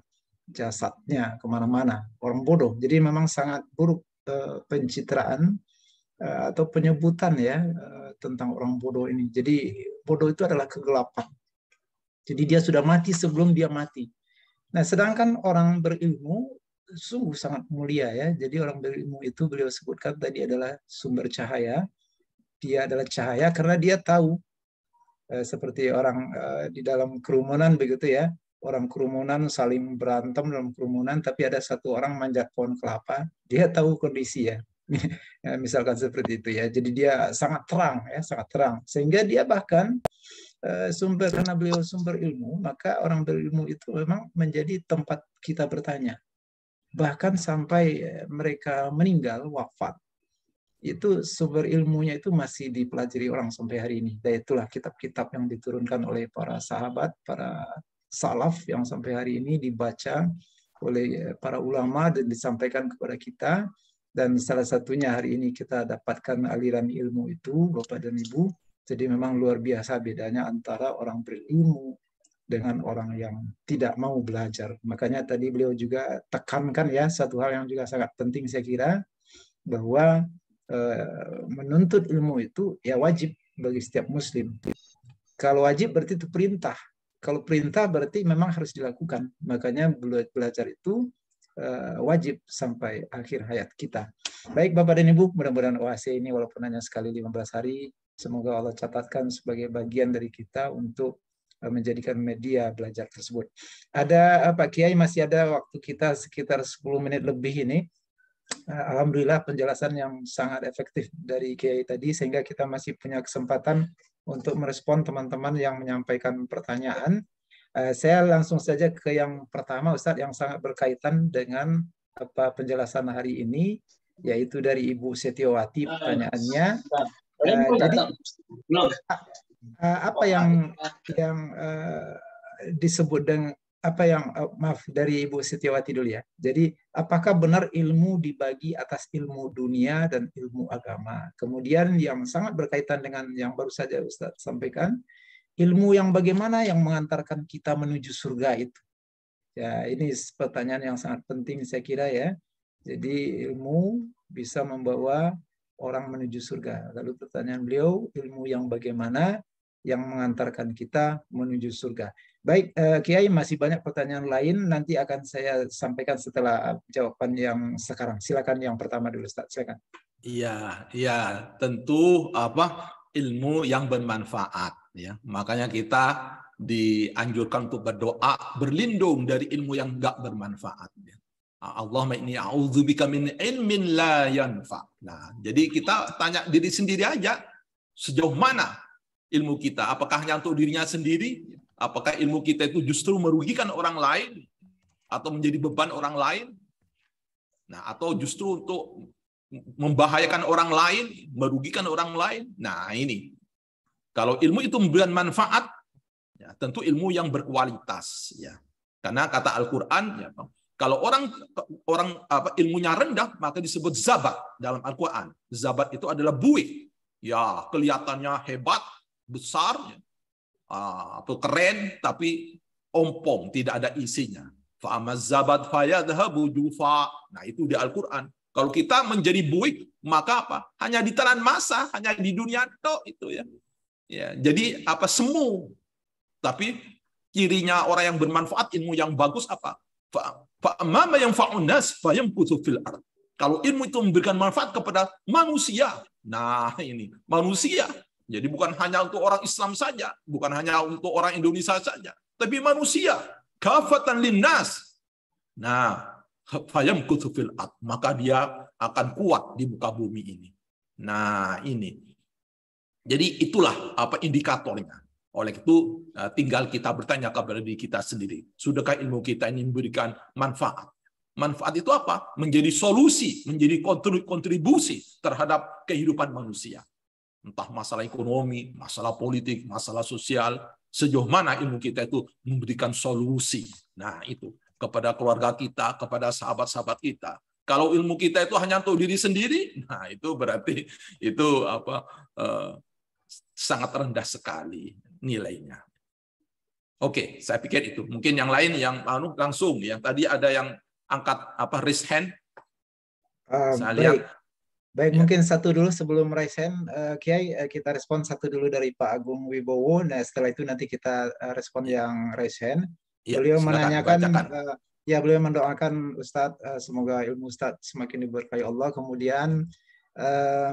jasadnya kemana-mana. Orang bodoh. Jadi memang sangat buruk eh, pencitraan eh, atau penyebutan ya eh, tentang orang bodoh ini. Jadi bodoh itu adalah kegelapan. Jadi dia sudah mati sebelum dia mati. Nah, sedangkan orang berilmu sungguh sangat mulia ya. Jadi orang berilmu itu beliau sebutkan tadi adalah sumber cahaya. Dia adalah cahaya karena dia tahu eh, seperti orang eh, di dalam kerumunan begitu ya. Orang kerumunan saling berantem dalam kerumunan tapi ada satu orang manjat pohon kelapa, dia tahu kondisi ya. <laughs> ya misalkan seperti itu ya. Jadi dia sangat terang ya, sangat terang. Sehingga dia bahkan eh, sumber karena beliau sumber ilmu, maka orang berilmu itu memang menjadi tempat kita bertanya bahkan sampai eh, mereka meninggal wafat itu sumber ilmunya itu masih dipelajari orang sampai hari ini. Dan itulah kitab-kitab yang diturunkan oleh para sahabat, para salaf yang sampai hari ini dibaca oleh eh, para ulama dan disampaikan kepada kita. Dan salah satunya hari ini kita dapatkan aliran ilmu itu, Bapak dan Ibu. Jadi memang luar biasa bedanya antara orang berilmu, dengan orang yang tidak mau belajar. Makanya tadi beliau juga tekankan ya satu hal yang juga sangat penting saya kira bahwa e, menuntut ilmu itu ya wajib bagi setiap muslim. Kalau wajib berarti itu perintah. Kalau perintah berarti memang harus dilakukan. Makanya belajar itu e, wajib sampai akhir hayat kita. Baik Bapak dan Ibu, mudah-mudahan OAC ini walaupun hanya sekali 15 hari, semoga Allah catatkan sebagai bagian dari kita untuk Eh, menjadikan media belajar tersebut. Ada eh, Pak Kiai masih ada waktu kita sekitar 10 menit lebih ini. Eh, Alhamdulillah penjelasan yang sangat efektif dari Kiai tadi sehingga kita masih punya kesempatan untuk merespon teman-teman yang menyampaikan pertanyaan. Saya langsung saja ke yang pertama Ustadz yang sangat berkaitan dengan apa penjelasan hari ini yaitu dari Ibu Setiawati ah, pertanyaannya. jadi Eh, apa yang yang uh, disebut dengan apa yang uh, maaf dari Ibu Setiawati dulu ya. Jadi apakah benar ilmu dibagi atas ilmu dunia dan ilmu agama? Kemudian yang sangat berkaitan dengan yang baru saja Ustaz sampaikan, ilmu yang bagaimana yang mengantarkan kita menuju surga itu? Ya, ini pertanyaan yang sangat penting saya kira ya. Jadi ilmu bisa membawa orang menuju surga. Lalu pertanyaan beliau, ilmu yang bagaimana yang mengantarkan kita menuju surga. Baik, eh, Kiai masih banyak pertanyaan lain nanti akan saya sampaikan setelah eh, jawaban yang sekarang. Silakan yang pertama dulu Ustaz, silakan. Iya, iya, tentu apa ilmu yang bermanfaat ya. Makanya kita dianjurkan untuk berdoa berlindung dari ilmu yang enggak bermanfaat ya. ini ini a'udzubika min ilmin la yanfa. Nah, jadi kita tanya diri sendiri aja sejauh mana ilmu kita? Apakah hanya untuk dirinya sendiri? Apakah ilmu kita itu justru merugikan orang lain atau menjadi beban orang lain? Nah, atau justru untuk membahayakan orang lain, merugikan orang lain? Nah, ini. Kalau ilmu itu memberikan manfaat, ya, tentu ilmu yang berkualitas, ya. Karena kata Al-Qur'an, ya, kalau orang orang apa ilmunya rendah maka disebut zabat dalam Al-Qur'an. Zabat itu adalah buih. Ya, kelihatannya hebat, besar ah, atau keren tapi ompong tidak ada isinya zabat fayadhabu jufa nah itu di Al-Qur'an kalau kita menjadi buik maka apa hanya ditelan masa hanya di dunia itu itu ya ya jadi apa semu tapi cirinya orang yang bermanfaat ilmu yang bagus apa fa'amama yang fa'unas fayamkutu fil kalau ilmu itu memberikan manfaat kepada manusia nah ini manusia jadi bukan hanya untuk orang Islam saja, bukan hanya untuk orang Indonesia saja, tapi manusia kafatan linnas. Nah, fayam kutufil at, maka dia akan kuat di muka bumi ini. Nah, ini. Jadi itulah apa indikatornya. Oleh itu eh, tinggal kita bertanya kepada diri kita sendiri. Sudahkah ilmu kita ini memberikan manfaat? Manfaat itu apa? Menjadi solusi, menjadi kontribusi terhadap kehidupan manusia entah masalah ekonomi, masalah politik, masalah sosial, sejauh mana ilmu kita itu memberikan solusi. Nah, itu kepada keluarga kita, kepada sahabat-sahabat kita. Kalau ilmu kita itu hanya untuk diri sendiri, nah itu berarti itu apa eh, sangat rendah sekali nilainya. Oke, saya pikir itu. Mungkin yang lain yang anu langsung yang tadi ada yang angkat apa wrist hand. Uh, saya lihat Baik, ya. mungkin satu dulu sebelum raise hand, uh, Kiai eh, kita respon satu dulu dari Pak Agung Wibowo. Nah, setelah itu nanti kita eh, respon iya. yang raise hand. Ya, beliau menanyakan, uh, ya beliau mendoakan Ustadz uh, semoga ilmu Ustadz semakin diberkahi Allah. Kemudian uh,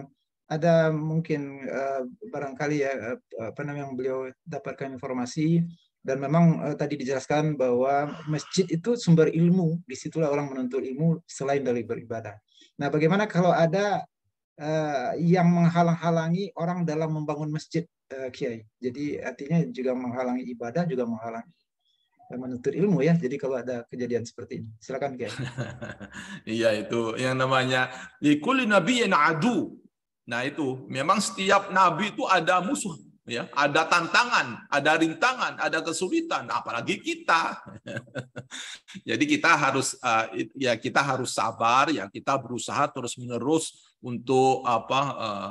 ada mungkin uh, barangkali ya uh, apa namanya yang beliau dapatkan informasi dan memang uh, tadi dijelaskan bahwa masjid itu sumber ilmu, disitulah orang menuntut ilmu selain dari beribadah. Nah, bagaimana kalau ada uh, yang menghalang-halangi orang dalam membangun masjid, uh, Kiai? Jadi artinya juga menghalangi ibadah, juga menghalangi eh, menuntut ilmu ya. Jadi kalau ada kejadian seperti ini, silakan Kiai. <laughs> iya itu yang namanya nabi ya adu. Nah itu memang setiap nabi itu ada musuh ya ada tantangan, ada rintangan, ada kesulitan, apalagi kita. <laughs> Jadi kita harus eh, ya kita harus sabar, ya kita berusaha terus menerus untuk apa eh,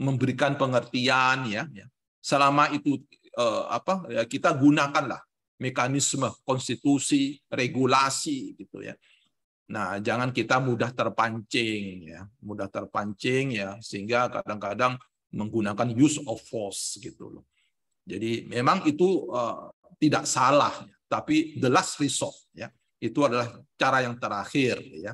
memberikan pengertian, ya. ya. Selama itu eh, apa ya kita gunakanlah mekanisme konstitusi, regulasi gitu ya. Nah, jangan kita mudah terpancing ya, mudah terpancing ya sehingga kadang-kadang menggunakan use of force gitu loh. Jadi memang itu uh, tidak salah, tapi the last resort ya. Itu adalah cara yang terakhir ya.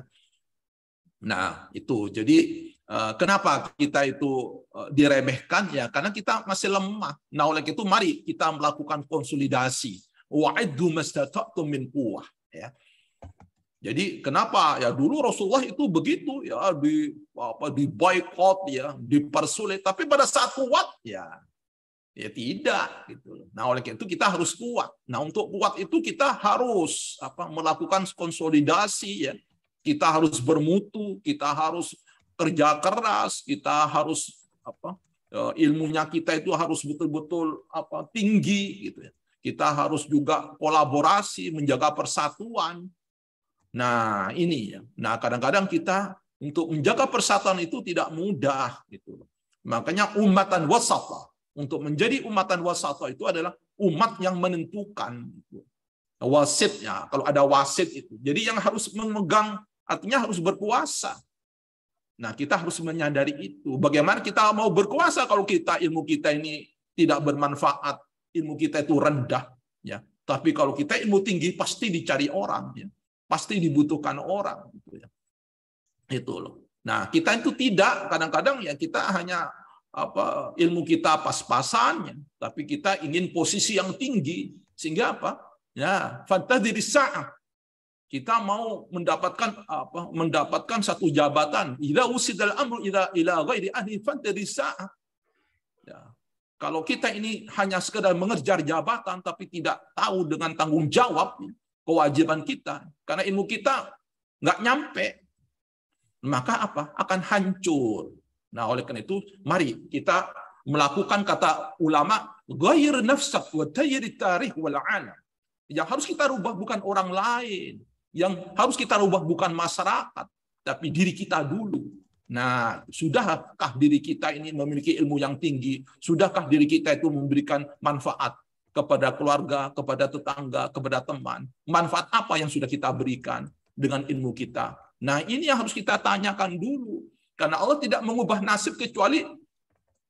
Nah, itu. Jadi eh, kenapa kita itu eh, diremehkan ya karena kita masih lemah. Nah, oleh itu mari kita melakukan konsolidasi. Wa'iddu mastata'tum min quwwah ya. Jadi kenapa ya dulu Rasulullah itu begitu ya di apa di boycott ya dipersulit tapi pada saat kuat ya ya tidak gitu. Nah oleh karena itu kita harus kuat. Nah untuk kuat itu kita harus apa melakukan konsolidasi ya. Kita harus bermutu, kita harus kerja keras, kita harus apa ya, ilmunya kita itu harus betul-betul apa tinggi gitu ya. Kita harus juga kolaborasi, menjaga persatuan Nah, ini ya. Nah, kadang-kadang kita untuk menjaga persatuan itu tidak mudah gitu. Makanya umatan wasata. Untuk menjadi umatan wasata itu adalah umat yang menentukan gitu. wasitnya. Kalau ada wasit itu. Jadi yang harus memegang artinya harus berkuasa. Nah, kita harus menyadari itu. Bagaimana kita mau berkuasa kalau kita ilmu kita ini tidak bermanfaat, ilmu kita itu rendah, ya. Tapi kalau kita ilmu tinggi pasti dicari orang, ya pasti dibutuhkan orang gitu ya. Itu loh. Nah, kita itu tidak kadang-kadang ya kita hanya apa ilmu kita pas-pasannya, tapi kita ingin posisi yang tinggi sehingga apa? Ya, diri saat Kita mau mendapatkan apa? Mendapatkan satu jabatan. ila usidal amru ila ila ghairi ahli diri saat. Ya. Kalau kita ini hanya sekedar mengejar jabatan tapi tidak tahu dengan tanggung jawab, kewajiban kita. Karena ilmu kita nggak nyampe, maka apa? Akan hancur. Nah, oleh karena itu, mari kita melakukan kata ulama, gair nafsak wa tarikh wal Yang harus kita rubah bukan orang lain. Yang harus kita rubah bukan masyarakat, tapi diri kita dulu. Nah, sudahkah diri kita ini memiliki ilmu yang tinggi? Sudahkah diri kita itu memberikan manfaat? kepada keluarga, kepada tetangga, kepada teman. Manfaat apa yang sudah kita berikan dengan ilmu kita? Nah, ini yang harus kita tanyakan dulu. Karena Allah tidak mengubah nasib kecuali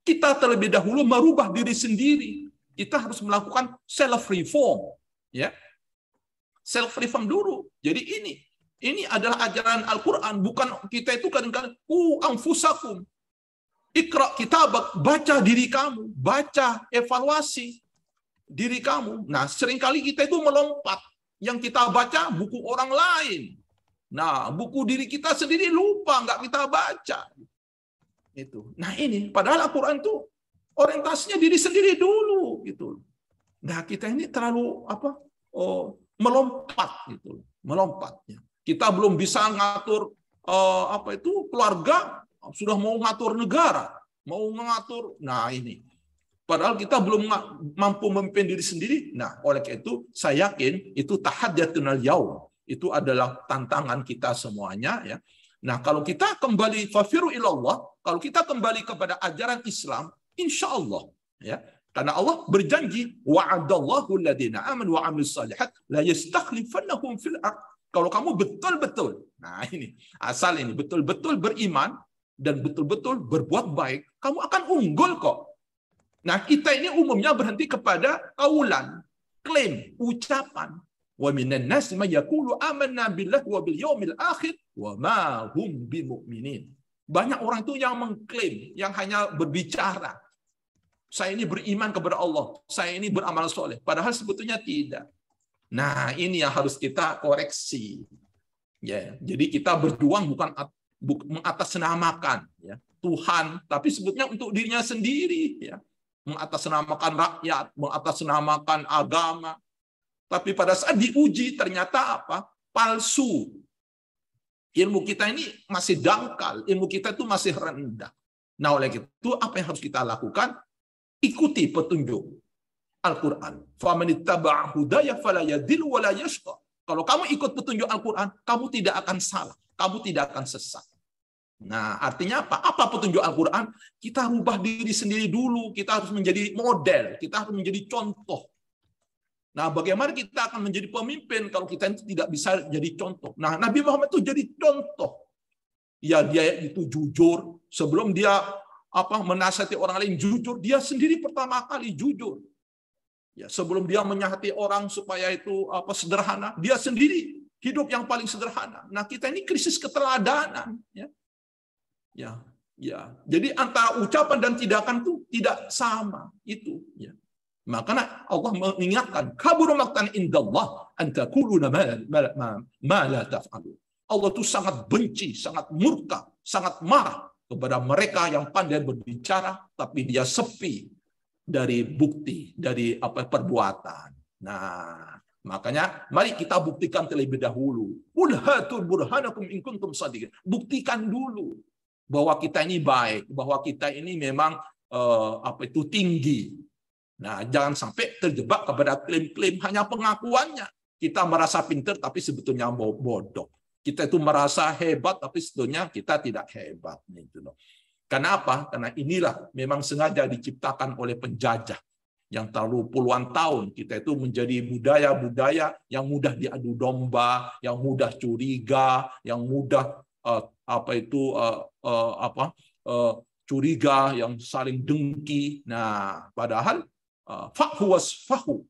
kita terlebih dahulu merubah diri sendiri. Kita harus melakukan self reform, ya. Self reform dulu. Jadi ini ini adalah ajaran Al-Qur'an, bukan kita itu kadang-kadang ku anfusakum. Ikra kitabak, baca diri kamu, baca evaluasi diri kamu. Nah, seringkali kita itu melompat. Yang kita baca buku orang lain. Nah, buku diri kita sendiri lupa, nggak kita baca. Itu. Nah ini, padahal Al-Quran itu orientasinya diri sendiri dulu. gitu. Nah, kita ini terlalu apa oh, melompat. gitu, Melompatnya. Kita belum bisa ngatur eh, apa itu keluarga, sudah mau ngatur negara. Mau ngatur, nah ini Padahal kita belum mampu memimpin diri sendiri. Nah, oleh itu saya yakin itu tahadyatunal yaum. Itu adalah tantangan kita semuanya ya. Nah, kalau kita kembali fafiru ilallah, kalau kita kembali kepada ajaran Islam, insya Allah ya. Karena Allah berjanji wa'adallahu alladziina aman wa amil salihat la yastakhlifannahum fil ard. Kalau kamu betul-betul. Nah, ini asal ini betul-betul beriman dan betul-betul berbuat baik, kamu akan unggul kok Nah, kita ini umumnya berhenti kepada kaulan, klaim, ucapan. Wa minan nasi ma yaqulu amanna billah wa bil yaumil akhir wa ma hum bimumin. Banyak orang itu yang mengklaim, yang hanya berbicara. Saya ini beriman kepada Allah, saya ini beramal soleh. Padahal sebetulnya tidak. Nah, ini yang harus kita koreksi. Ya, jadi kita berjuang bukan mengatasnamakan ya, Tuhan, tapi sebetulnya untuk dirinya sendiri. Ya mengatasnamakan rakyat, mengatasnamakan agama. Tapi pada saat diuji ternyata apa? Palsu. Ilmu kita ini masih dangkal, ilmu kita itu masih rendah. Nah oleh itu apa yang harus kita lakukan? Ikuti petunjuk Al-Quran. Kalau kamu ikut petunjuk Al-Quran, kamu tidak akan salah, kamu tidak akan sesat. Nah, artinya apa? Apa petunjuk Al-Quran? Kita rubah diri sendiri dulu. Kita harus menjadi model. Kita harus menjadi contoh. Nah, bagaimana kita akan menjadi pemimpin kalau kita tidak bisa jadi contoh? Nah, Nabi Muhammad itu jadi contoh. Ya, dia itu jujur. Sebelum dia apa menasihati orang lain jujur, dia sendiri pertama kali jujur. Ya, sebelum dia menyahati orang supaya itu apa sederhana, dia sendiri hidup yang paling sederhana. Nah, kita ini krisis keteladanan. Ya Ya, ya. Jadi antara ucapan dan tindakan itu tidak sama itu. Ya. Makanya Allah mengingatkan kabur maktan indallah antakuluna ma, la Allah itu sangat benci, sangat murka, sangat marah kepada mereka yang pandai berbicara tapi dia sepi dari bukti, dari apa perbuatan. Nah, makanya mari kita buktikan terlebih dahulu. burhanakum in kuntum Buktikan dulu bahwa kita ini baik, bahwa kita ini memang uh, apa itu tinggi. Nah, jangan sampai terjebak kepada klaim-klaim hanya pengakuannya. Kita merasa pinter tapi sebetulnya bodoh. Kita itu merasa hebat tapi sebetulnya kita tidak hebat. Gitu Karena apa? Karena inilah memang sengaja diciptakan oleh penjajah yang terlalu puluhan tahun kita itu menjadi budaya-budaya yang mudah diadu domba, yang mudah curiga, yang mudah uh, apa itu uh, uh, apa uh, curiga, yang saling dengki. Nah, padahal uh, fahu was fahu.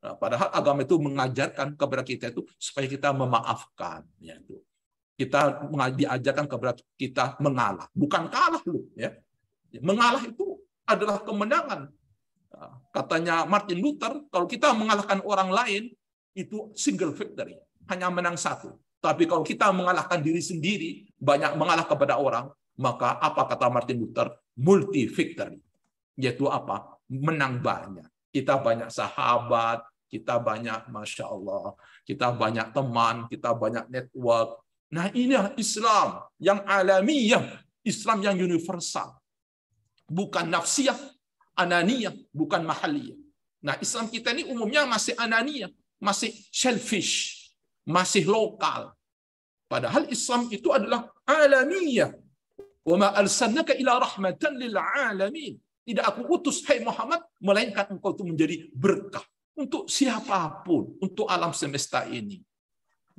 Nah, padahal agama itu mengajarkan kepada kita itu supaya kita memaafkan, ya itu kita diajarkan kepada kita mengalah, bukan kalah loh ya. Mengalah itu adalah kemenangan. Nah, katanya Martin Luther, kalau kita mengalahkan orang lain itu single victory, hanya menang satu. Tapi kalau kita mengalahkan diri sendiri, banyak mengalah kepada orang, maka apa kata Martin Luther? Multi victory. Yaitu apa? Menang banyak. Kita banyak sahabat, kita banyak masya Allah, kita banyak teman, kita banyak network. Nah inilah Islam yang alamiah, Islam yang universal, bukan nafsiyah, ananiyah, bukan mahaliyah. Nah Islam kita ini umumnya masih ananiyah, masih selfish, masih lokal, Padahal Islam itu adalah alamiyah. Wa ma arsalnaka ila rahmatan lil alamin. Tidak aku utus hai hey Muhammad melainkan engkau itu menjadi berkah untuk siapapun, untuk alam semesta ini.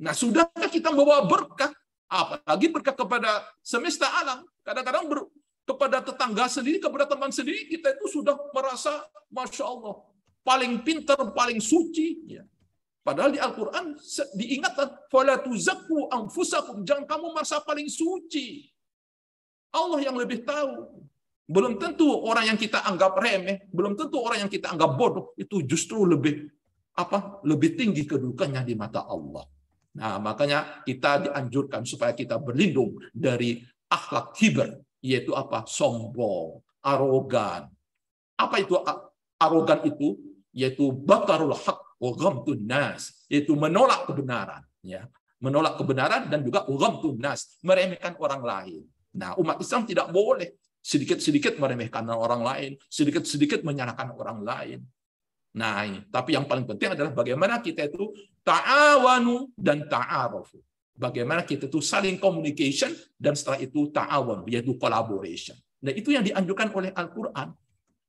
Nah, sudahkah kita membawa berkah apalagi berkah kepada semesta alam? Kadang-kadang ber, kepada tetangga sendiri, kepada teman sendiri kita itu sudah merasa masya Allah paling pintar, paling suci. Ya. Padahal di Al-Quran diingatkan, فَلَا تُزَكُّوا أَنفُسَكُمْ Jangan kamu merasa paling suci. Allah yang lebih tahu. Belum tentu orang yang kita anggap remeh, belum tentu orang yang kita anggap bodoh, itu justru lebih apa lebih tinggi kedudukannya di mata Allah. Nah, makanya kita dianjurkan supaya kita berlindung dari akhlak kiber, yaitu apa? Sombong, arogan. Apa itu arogan itu? Yaitu batarul hak Ughamtun nas, yaitu menolak kebenaran, ya. Menolak kebenaran dan juga ughamtun nas, meremehkan orang lain. Nah, umat Islam tidak boleh sedikit-sedikit meremehkan orang lain, sedikit-sedikit menyalahkan orang lain. Nah, tapi yang paling penting adalah bagaimana kita itu ta'awanu dan ta'arufu. Bagaimana kita itu saling communication dan setelah itu ta'awun yaitu collaboration. Nah, itu yang dianjurkan oleh Al-Quran.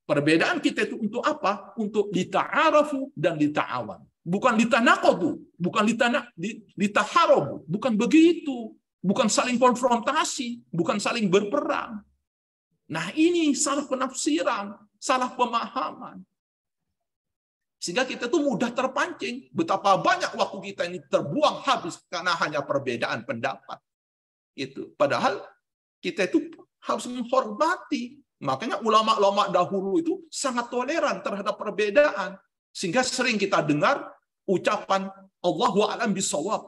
Perbedaan kita itu untuk apa? Untuk lita'arafu dan lita'awan. Bukan litanakodu, bukan ditanak, litaharobu. Bukan begitu. Bukan saling konfrontasi, bukan saling berperang. Nah ini salah penafsiran, salah pemahaman. Sehingga kita tuh mudah terpancing. Betapa banyak waktu kita ini terbuang habis karena hanya perbedaan pendapat. Itu. Padahal kita itu harus menghormati Makanya ulama-ulama dahulu itu sangat toleran terhadap perbedaan. Sehingga sering kita dengar ucapan Allah wa'alam bisawab.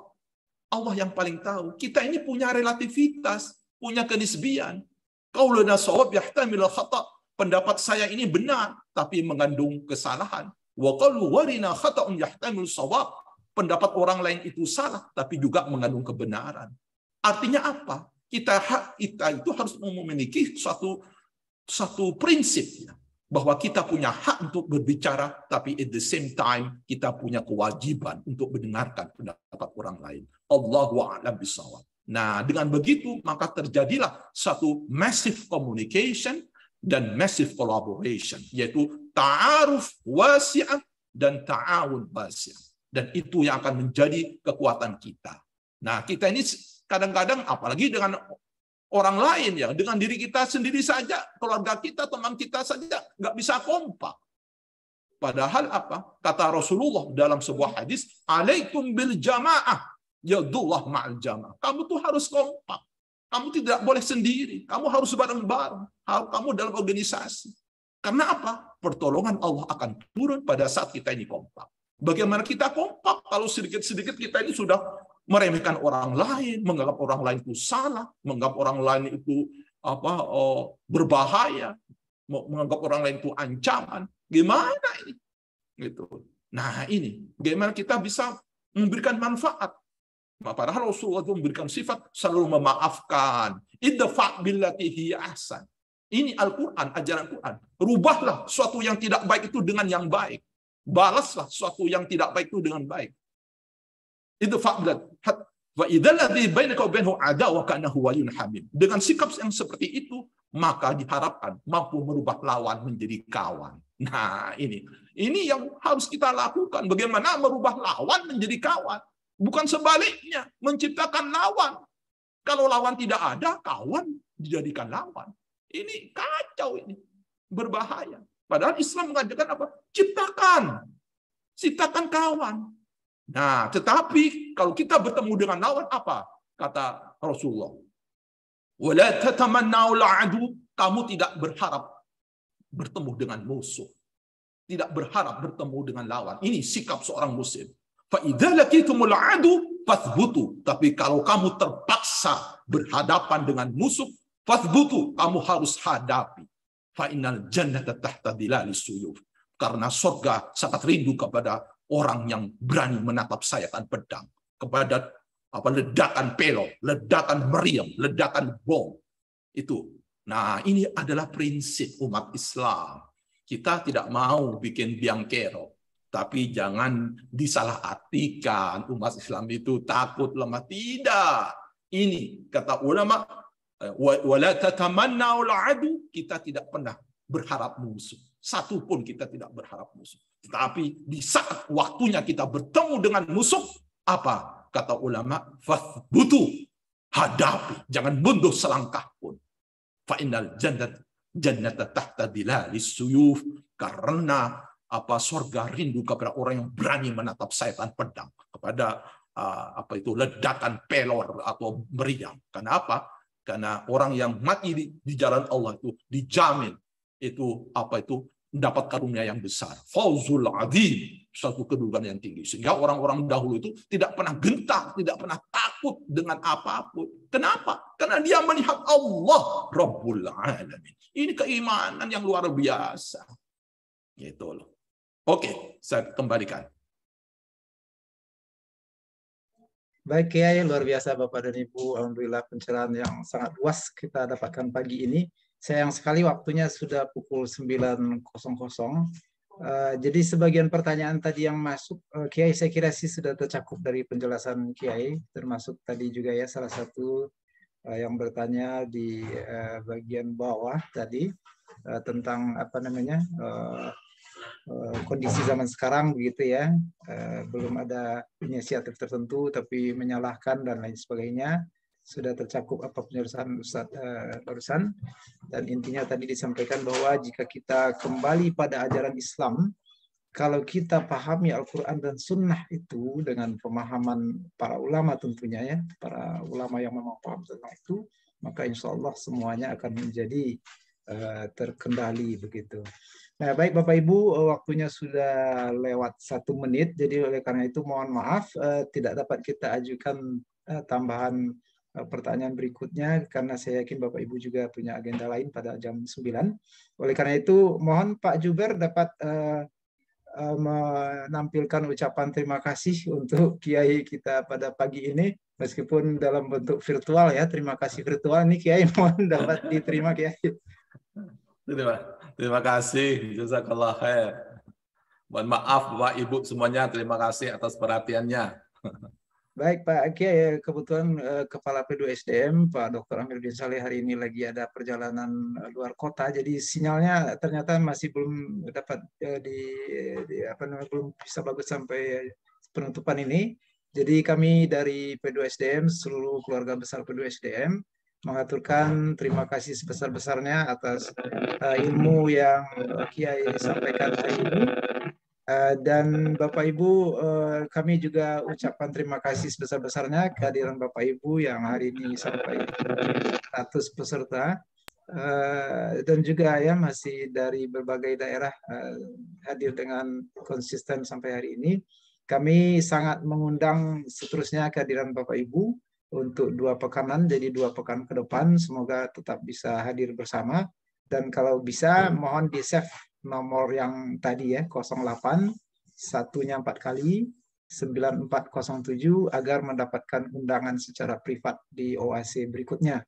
Allah yang paling tahu. Kita ini punya relativitas, punya kenisbian. Qauluna sawab yahtamil khata. Pendapat saya ini benar, tapi mengandung kesalahan. Wa qalu warina khata'un yahtamil sawab. Pendapat orang lain itu salah, tapi juga mengandung kebenaran. Artinya apa? Kita, kita itu harus memiliki suatu satu prinsip bahwa kita punya hak untuk berbicara, tapi at the same time kita punya kewajiban untuk mendengarkan pendapat orang lain. Allahu a'lam bisawab. Nah, dengan begitu maka terjadilah satu massive communication dan massive collaboration, yaitu ta'aruf wasi'ah dan ta'awun wasi'ah. Dan itu yang akan menjadi kekuatan kita. Nah, kita ini kadang-kadang apalagi dengan orang lain ya. Dengan diri kita sendiri saja, keluarga kita, teman kita saja nggak bisa kompak. Padahal apa? Kata Rasulullah dalam sebuah hadis, "Alaikum bil jamaah, yadullah ma'al jamaah." Kamu tuh harus kompak. Kamu tidak boleh sendiri. Kamu harus bareng-bareng. Kamu dalam organisasi. Karena apa? Pertolongan Allah akan turun pada saat kita ini kompak. Bagaimana kita kompak kalau sedikit-sedikit kita ini sudah meremehkan orang lain, menganggap orang lain itu salah, menganggap orang lain itu apa oh, berbahaya, menganggap orang lain itu ancaman. Gimana ini? Gitu. Nah, ini bagaimana kita bisa memberikan manfaat. Nah, padahal Rasulullah itu memberikan sifat selalu memaafkan. Idfa billati hi Ini Al-Qur'an, ajaran Al-Qur'an. Rubahlah suatu yang tidak baik itu dengan yang baik. Balaslah suatu yang tidak baik itu dengan baik itu fa'blat. Wa idalladhi bainaka wa bainahu adawah ka'annahu waliyun hamim. Dengan sikap yang seperti itu, maka diharapkan mampu merubah lawan menjadi kawan. Nah, ini ini yang harus kita lakukan. Bagaimana merubah lawan menjadi kawan? Bukan sebaliknya, menciptakan lawan. Kalau lawan tidak ada, kawan dijadikan lawan. Ini kacau ini. Berbahaya. Padahal Islam mengajarkan apa? Ciptakan. Ciptakan kawan. Nah, tetapi kalau kita bertemu dengan lawan apa? Kata Rasulullah. Wala tatamannau la'adu, kamu tidak berharap bertemu dengan musuh. Tidak berharap bertemu dengan lawan. Ini sikap seorang muslim. Fa'idha lakitumul adu, fathbutu. Tapi kalau kamu terpaksa berhadapan dengan musuh, fathbutu, kamu harus hadapi. Fainal jannata tahta dilali suyuf. Karena surga sangat rindu kepada orang yang berani menatap saya tanpa pedang kepada apa ledakan pelo, ledakan meriam, ledakan bom. Itu. Nah, ini adalah prinsip umat Islam. Kita tidak mau bikin biang kerok, tapi jangan disalahartikan umat Islam itu takut lemah. Tidak. Ini kata ulama eh, wala adu, kita tidak pernah berharap musuh satu pun kita tidak berharap musuh. Tetapi di saat waktunya kita bertemu dengan musuh, apa kata ulama? Fathbutu, hadapi, jangan mundur selangkah pun. Fa'inal jannat jannat tahta dilalis suyuf karena apa Surga rindu kepada orang yang berani menatap sayatan pedang kepada uh, apa itu ledakan pelor atau meriam. Karena apa? Karena orang yang mati di, di jalan Allah itu dijamin itu apa itu mendapat karunia yang besar. Fauzul adzim, suatu kedudukan yang tinggi. Sehingga orang-orang dahulu itu tidak pernah gentar, tidak pernah takut dengan apapun. Kenapa? Karena dia melihat Allah Rabbul Alamin. Ini keimanan yang luar biasa. Gitu loh. Oke, saya kembalikan. Baik Kiai, ya, luar biasa Bapak dan Ibu. Alhamdulillah pencerahan yang sangat luas kita dapatkan pagi ini. Sayang sekali waktunya sudah pukul 9.00. Uh, eh, jadi sebagian pertanyaan tadi yang masuk, uh, Kiai saya kira sih sudah tercakup dari penjelasan Kiai, termasuk tadi juga ya salah satu uh, yang bertanya di uh, bagian bawah tadi uh, tentang apa namanya uh, uh, kondisi zaman sekarang begitu ya, uh, belum ada inisiatif tertentu tapi menyalahkan dan lain sebagainya sudah tercakup apa penjelasan Ustaz uh, dan intinya tadi disampaikan bahwa jika kita kembali pada ajaran Islam kalau kita pahami Al-Quran dan Sunnah itu dengan pemahaman para ulama tentunya ya para ulama yang memang paham tentang itu maka insya Allah semuanya akan menjadi uh, terkendali begitu. Nah, baik Bapak Ibu, eh, waktunya sudah lewat satu menit, jadi oleh karena itu mohon maaf uh, tidak dapat kita ajukan uh, tambahan Eh, pertanyaan berikutnya karena saya yakin Bapak Ibu juga punya agenda lain pada jam 9. Oleh karena itu mohon Pak Juber dapat uh, uh, menampilkan ucapan terima kasih untuk kiai kita pada pagi ini meskipun dalam bentuk virtual ya. Terima kasih virtual nih kiai <laughs> mohon dapat diterima kiai. Terima, terima kasih. Jazakallah khair. Mohon maaf Bapak Ibu semuanya terima kasih atas perhatiannya. <laughs> Baik Pak Kiai, ya, kebetulan eh, Kepala P2 SDM Pak Dr. Amir bin Saleh hari ini lagi ada perjalanan eh, luar kota, jadi sinyalnya ternyata masih belum dapat eh, di, di apa namanya belum bisa bagus sampai penutupan ini. Jadi kami dari P2 SDM seluruh keluarga besar P2 SDM mengaturkan terima kasih sebesar-besarnya atas uh, ilmu yang Kiai sampaikan hari ini Eh, dan Bapak Ibu, uh, kami juga ucapkan terima kasih sebesar-besarnya kehadiran Bapak Ibu yang hari ini sampai 100 peserta uh, dan juga ya masih dari berbagai daerah hadir dengan konsisten sampai hari ini. Kami sangat mengundang seterusnya kehadiran Bapak Ibu untuk dua pekanan, jadi dua pekan ke depan. Semoga tetap bisa hadir bersama. Dan kalau bisa, mohon di-save nomor yang tadi ya 08 satunya empat kali 9407 agar mendapatkan undangan secara privat di OAC berikutnya.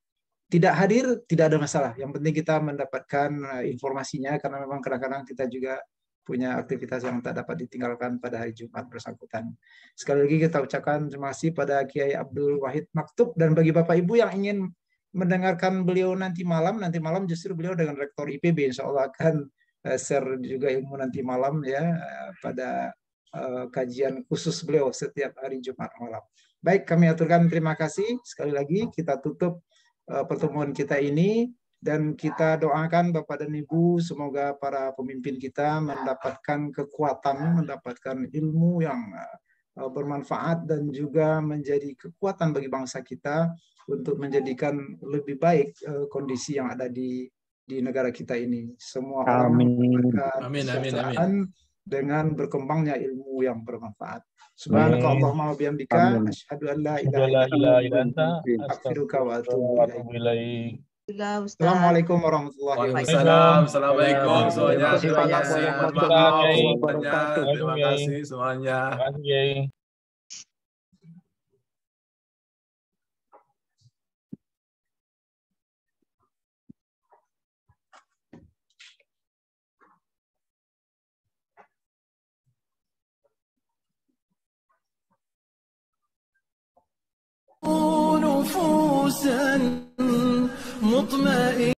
Tidak hadir tidak ada masalah. Yang penting kita mendapatkan eh, informasinya karena memang kadang-kadang kita juga punya aktivitas yang tak dapat ditinggalkan pada hari Jumat bersangkutan. Sekali lagi kita ucapkan terima kasih pada Kiai Abdul Wahid Maktub dan bagi Bapak Ibu yang ingin mendengarkan beliau nanti malam, nanti malam justru beliau dengan Rektor IPB insya Allah akan Eh, share juga ilmu nanti malam ya eh, pada eh, kajian khusus beliau setiap hari Jumat malam. Baik, kami aturkan terima kasih sekali lagi kita tutup pertemuan kita ini dan kita doakan Bapak dan Ibu semoga para pemimpin kita mendapatkan kekuatan, mendapatkan ilmu yang bermanfaat dan juga menjadi kekuatan bagi bangsa kita untuk menjadikan lebih baik kondisi yang ada di di negara kita ini. Semua amin. orang amin, amin, amin. dengan berkembangnya ilmu yang bermanfaat. wa bihamdika asyhadu ilaha illa anta astaghfiruka wa atubu ilaik. Assalamualaikum warahmatullahi wabarakatuh. روسا مطمئنا